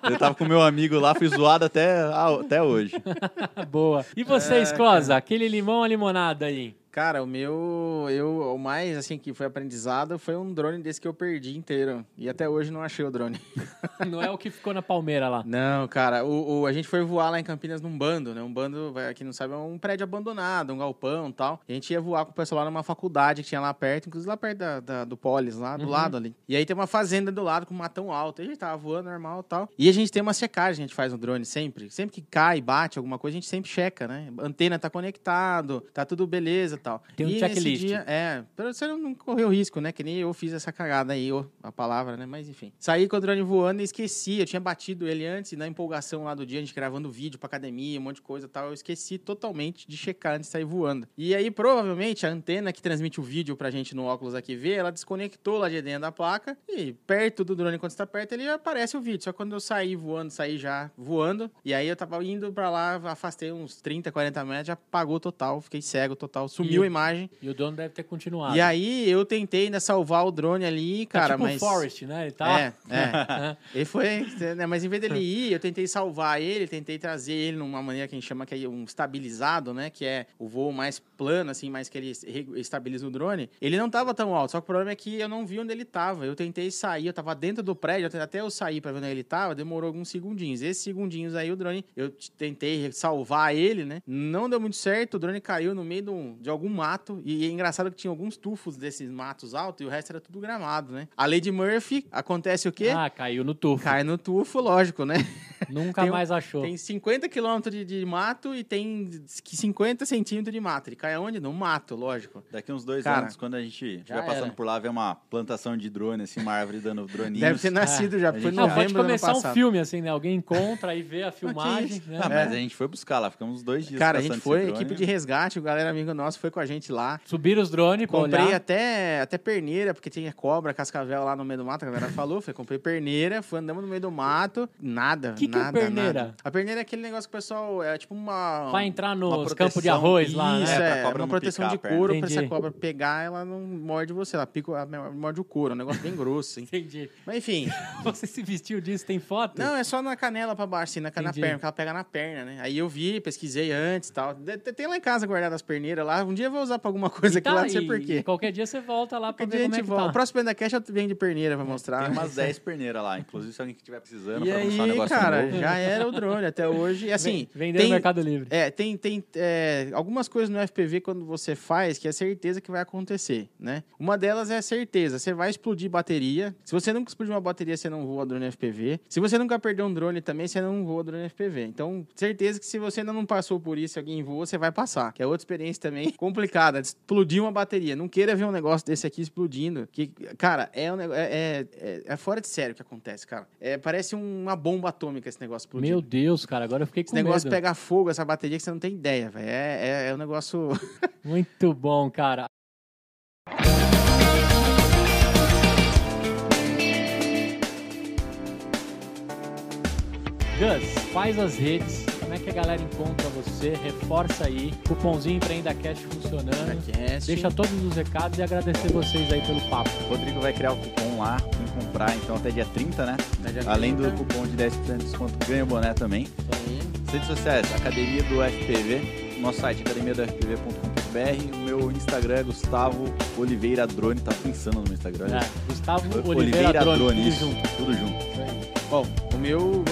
Speaker 1: Eu tava com meu amigo lá, fui zoado até, até hoje. Boa. E você, é, Cosa?
Speaker 3: Aquele limão ou limonada aí? Cara, o meu, eu, o mais assim que foi aprendizado foi um drone desse que eu perdi inteiro. E até hoje não achei o drone. não é o que ficou na Palmeira lá. Não, cara, o, o, a gente foi voar lá em Campinas num bando, né? Um bando, aqui não sabe, é um prédio abandonado, um galpão e tal. E a gente ia voar com o pessoal lá numa faculdade que tinha lá perto, inclusive lá perto da, da do Polis, lá do uhum. lado ali. E aí tem uma fazenda do lado com um matão alto. E a gente tava voando normal e tal. E a gente tem uma secagem, a gente faz no drone sempre. Sempre que cai, bate alguma coisa, a gente sempre checa, né? Antena tá conectado, tá tudo beleza tal. Tem um e checklist. Dia, é, pra você não correu risco, né? Que nem eu fiz essa cagada aí, a palavra, né? Mas enfim. Saí com o drone voando e esqueci. Eu tinha batido ele antes, na empolgação lá do dia, a gente gravando vídeo pra academia, um monte de coisa e tal. Eu esqueci totalmente de checar antes de sair voando. E aí, provavelmente, a antena que transmite o vídeo pra gente no óculos aqui ver, ela desconectou lá de dentro da placa e perto do drone, quando está perto, ele aparece o vídeo. Só que quando eu saí voando, saí já voando. E aí eu tava indo pra lá, afastei uns 30, 40 metros, já apagou total, fiquei cego total, sumiu sumiu a imagem. E o drone deve ter continuado. E aí eu tentei né, salvar o drone ali, é tipo cara, tá tipo mas. O Forest, né? Ele tá. É, é. ele foi. Né, mas em vez dele ir, eu tentei salvar ele, tentei trazer ele numa maneira que a gente chama que é um estabilizado, né? Que é o voo mais plano, assim, mais que ele estabiliza o drone. Ele não tava tão alto, só que o problema é que eu não vi onde ele tava. Eu tentei sair, eu tava dentro do prédio, até eu sair pra ver onde ele tava, demorou alguns segundinhos. Esses segundinhos aí, o drone, eu tentei salvar ele, né? Não deu muito certo, o drone caiu no meio de, um, de algum mato, e é engraçado que tinha alguns tufos desses matos altos e o resto era tudo gramado, né? A Lady Murphy, acontece o quê? Ah, caiu no tufo. Cai no tufo, lógico, né? Nunca mais achou. Tem 50 quilômetros de, de, mato e tem 50 centímetros de mato. Ele cai aonde? No mato, lógico. Daqui uns dois Cara, anos, quando
Speaker 1: a gente estiver passando era.
Speaker 3: por lá, ver uma plantação de drone, assim, uma árvore dando droninhos. Deve ter nascido é. já, foi não ah, pode começar um filme,
Speaker 2: assim, né? Alguém encontra
Speaker 3: e vê a filmagem. né? ah, mas é. a gente foi buscar lá, ficamos dois dias Cara, a gente foi, drone, equipe de resgate, o galera amigo nosso foi foi com a gente lá.
Speaker 2: Subiram os drones
Speaker 1: Comprei
Speaker 3: até, até perneira, porque tinha cobra, cascavel lá no meio do mato, a galera falou. Falei, comprei perneira, fui andando no meio do mato, nada, que nada, que é perneira? Nada. A perneira é aquele negócio que o pessoal, é tipo uma... vai entrar no campo de arroz Isso, lá, né? Isso, é, é uma proteção de couro Entendi. pra essa cobra pegar, ela não morde você, ela, pica, ela morde o couro, é um negócio bem grosso, assim. hein? Entendi. Mas enfim... você se vestiu disso, tem foto? Não, é só na canela pra baixo, assim, na, na perna, porque ela pega na perna, né? Aí eu vi, pesquisei antes e tal. Tem lá em casa guardadas as perneiras lá, um dia eu vou usar pra alguma coisa que aqui então, lá, não sei porquê. Qualquer dia você volta lá pra ver como é que tá. volta. tá. O próximo da Cash eu venho de perneira pra mostrar.
Speaker 1: Tem umas 10 perneiras lá, inclusive se alguém que estiver precisando e pra aí, mostrar um negócio cara, novo. já era o drone até hoje. E assim... Vender tem, no Mercado
Speaker 3: Livre. É, tem, tem é, algumas coisas no FPV quando você faz que é certeza que vai acontecer, né? Uma delas é a certeza. Você vai explodir bateria. Se você nunca explodir uma bateria, você não voa drone FPV. Se você nunca perdeu um drone também, você não voa drone FPV. Então, certeza que se você ainda não passou por isso, alguém voa, você vai passar. Que é outra experiência também complicada, explodiu uma bateria. Não queira ver um negócio desse aqui explodindo. Que, cara, é, um, é, é, é, é fora de sério o que acontece, cara. É, parece uma bomba atômica esse negócio explodindo. Meu Deus, cara, agora eu
Speaker 2: fiquei com esse medo. Esse negócio pega
Speaker 3: fogo, essa bateria, que você não tem ideia, velho. É, é, é um negócio... Muito bom, cara.
Speaker 2: Gus, faz as redes como é que a galera encontra você? Reforça aí. Cupomzinho Empreenda Cash funcionando. Cash. Deixa todos os recados e agradecer vocês aí pelo papo. O Rodrigo vai criar o cupom lá, quem
Speaker 1: comprar, então até dia 30, né? Dia 30. Além do cupom de 10% de desconto, ganha o boné também. Isso aí. Redes sociais, Academia do FPV. Nosso site, academia do FPV.com.br. o meu Instagram é Gustavo Oliveira Drone. Tá pensando no Instagram? Né? É, Gustavo Oliveira, Oliveira Drone. Drone tudo junto. Tudo junto.
Speaker 3: Bom, o meu,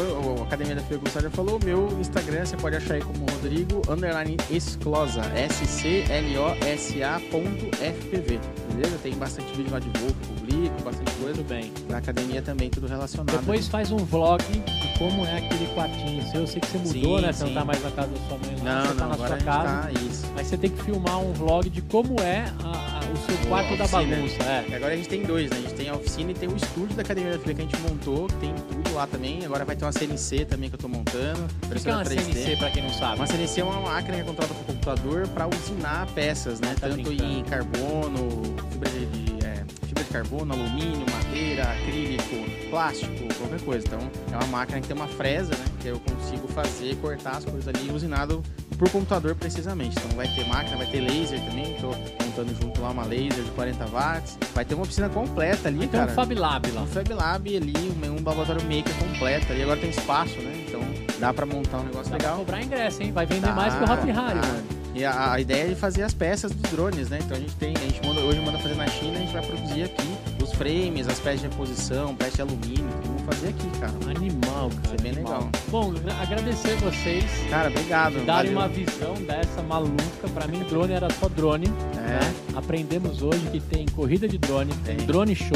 Speaker 3: Academia da Ferguson já falou. Meu Instagram você pode achar aí como Rodrigo underline Esclosa, S-C-L-O-S-A ponto V. beleza? Tem bastante vídeo lá de voo que publico, bastante coisa. Tudo bem. Da academia também, tudo relacionado. Depois faz um vlog de como é aquele quartinho seu. Eu sei que você mudou,
Speaker 2: sim, né? Você não tá mais na casa da sua mãe, não, você tá não, tá na sua casa. Tá, mas você tem que filmar um vlog de como
Speaker 3: é a o seu quarto da bagunça. É. é. Agora a gente tem dois, né? A gente tem a oficina e tem o estúdio da Academia da Filha que a gente montou, tem tudo lá também. Agora vai ter uma CNC também que eu tô montando. O que, que é uma 3D. CNC, pra quem não sabe? Uma CNC é uma máquina que é contratada por computador pra usinar peças, né? Tá Tanto brincando. em carbono, fibra de, é, fibra de carbono, alumínio, madeira, acrílico, plástico, qualquer coisa. Então é uma máquina que tem uma fresa, né? Que eu consigo fazer, cortar as coisas ali, usinado por computador precisamente. Então vai ter máquina, vai ter laser também, tô montando junto lá uma laser de 40 watts. Vai ter uma piscina completa ali, Vai cara. Tem um Fab Lab lá. Um Fab Lab ali, um, um laboratório maker completo. E agora tem espaço, né? Então dá pra montar um negócio dá legal. Vai cobrar ingresso, hein? Vai vender mais que o Happy Harry, mano. E a, a, ideia é fazer as peças dos drones, né? Então a gente tem, a gente manda, hoje manda fazer na China, a gente vai produzir aqui frames, as peças de reposição, peças de alumínio, que vamos fazer aqui, cara. Animal, cara. Isso é bem animal. legal. Bom, agradecer a
Speaker 2: vocês. Cara, obrigado. Darem uma visão dessa maluca. Pra mim, drone era só drone. É. Né? Aprendemos hoje que tem corrida de drone, tem, drone show.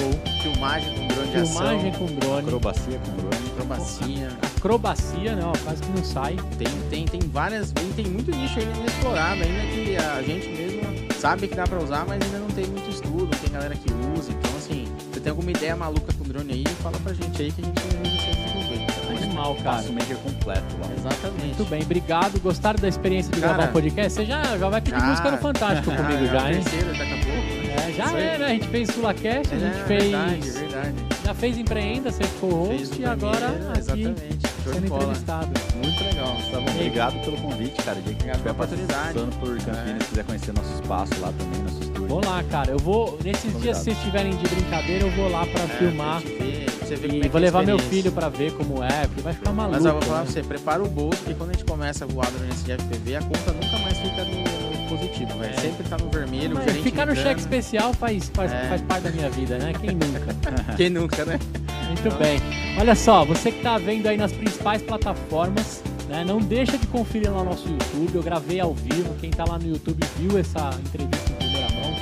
Speaker 2: Filmagem com drone de Filmagem com
Speaker 3: drone. Acrobacia com drone. Acrobacia. Acrobacia, né? quase que não sai. Tem, tem, tem várias, tem muito nicho ainda inexplorado, ainda que a gente mesmo sabe que dá para usar, mas ainda não tem muito estudo, tem galera que usa. Então, assim, tem alguma ideia maluca com drone aí, fala pra gente aí que a gente vai desenvolver. Animal, cara. Passo maker completo lá. Exatamente.
Speaker 2: Muito bem, obrigado. Gostaram da experiência de cara, gravar o podcast? Você já, já vai pedir já, música no Fantástico comigo já, já, hein? Terceiro,
Speaker 3: já acabou. É, já é,
Speaker 2: né? A gente fez Sulacast, é, a gente é, fez. Verdade, verdade. Já fez Empreenda, você ficou host e agora. Aqui...
Speaker 3: sendo entrevistado. Muito legal.
Speaker 1: Tá bom, obrigado pelo convite, cara. Dia que tiver oportunidade. passando por Campinas, é. quiser conhecer nosso espaço lá também,
Speaker 2: nossos Vou lá, cara. Eu vou. Nesses dias, se vocês estiverem de brincadeira, eu vou lá pra é, filmar. e
Speaker 3: é, é vou levar meu filho pra
Speaker 2: ver como é, porque vai ficar maluco. Mas eu vou falar né? pra você,
Speaker 3: prepara o bolso, porque quando a gente começa a voar nesse esse FPV, a conta nunca mais fica no, positivo, velho. É. Sempre tá no vermelho, Mas Ficar no cheque
Speaker 2: especial faz, faz, é. faz parte da minha vida, né? Quem nunca? Quem nunca, né? Muito bem. Olha só, você que tá vendo aí nas principais plataformas, né? não deixa de conferir lá no nosso YouTube. Eu gravei ao vivo. Quem está lá no YouTube viu essa entrevista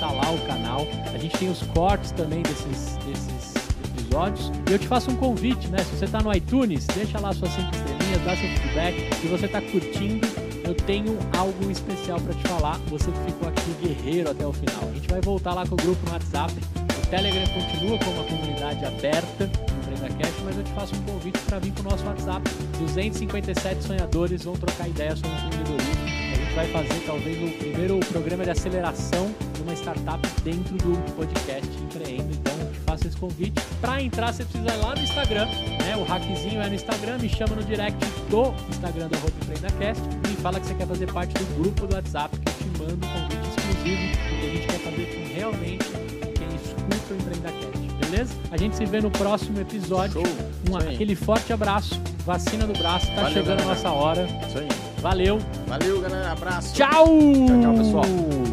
Speaker 2: instalar o canal. A gente tem os cortes também desses, desses episódios. E eu te faço um convite, né? Se você está no iTunes, deixa lá suas cinco estrelinhas, dá seu feedback. Se você está curtindo, eu tenho algo especial para te falar. Você que ficou aqui guerreiro até o final. A gente vai voltar lá com o grupo no WhatsApp. O Telegram continua com uma comunidade aberta Cash, mas eu te faço um convite para vir para o nosso WhatsApp. 257 sonhadores vão trocar ideias sobre empreendedorismo vai fazer talvez o primeiro programa de aceleração de uma startup dentro do podcast Empreendo. Então, te faço esse convite. Para entrar, você precisa ir lá no Instagram, né? O hackzinho é no Instagram, me chama no direct do Instagram do Arroba EmpreendaCast e fala que você quer fazer parte do grupo do WhatsApp que eu te mando um convite exclusivo, porque a gente quer fazer com realmente quem escuta o EmpreendaCast, beleza? A gente se vê no próximo episódio. Um, aquele forte abraço, vacina do braço, tá Valeu, chegando galera. a nossa hora.
Speaker 3: Isso aí. Valeu. Valeu, galera. Abraço. Tchau. Tchau, tchau pessoal.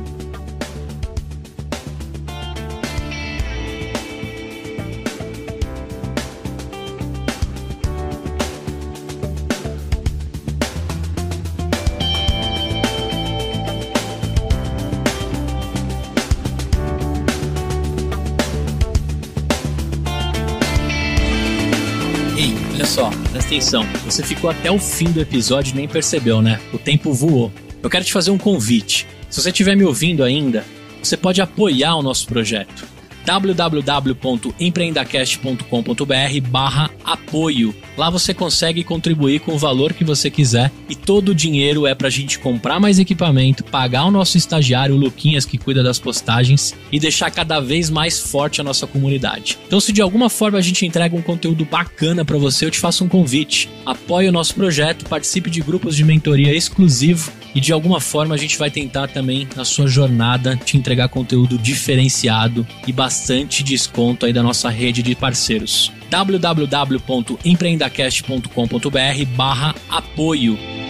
Speaker 2: atenção. Você ficou até o fim do episódio e nem percebeu, né? O tempo voou. Eu quero te fazer um convite. Se você estiver me ouvindo ainda, você pode apoiar o nosso projeto www.empreendacast.com.br barra apoio. Lá você consegue contribuir com o valor que você quiser e todo o dinheiro é para a gente comprar mais equipamento, pagar o nosso estagiário, o Luquinhas, que cuida das postagens e deixar cada vez mais forte a nossa comunidade. Então, se de alguma forma a gente entrega um conteúdo bacana para você, eu te faço um convite. Apoie o nosso projeto, participe de grupos de mentoria exclusivo e de alguma forma a gente vai tentar também na sua jornada te entregar conteúdo diferenciado e bastante desconto aí da nossa rede de parceiros. www.empreendacast.com.br/apoio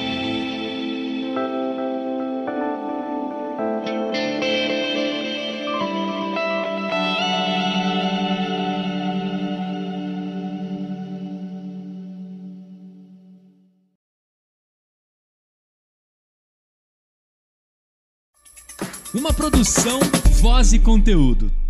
Speaker 2: Uma produção,
Speaker 1: voz e conteúdo.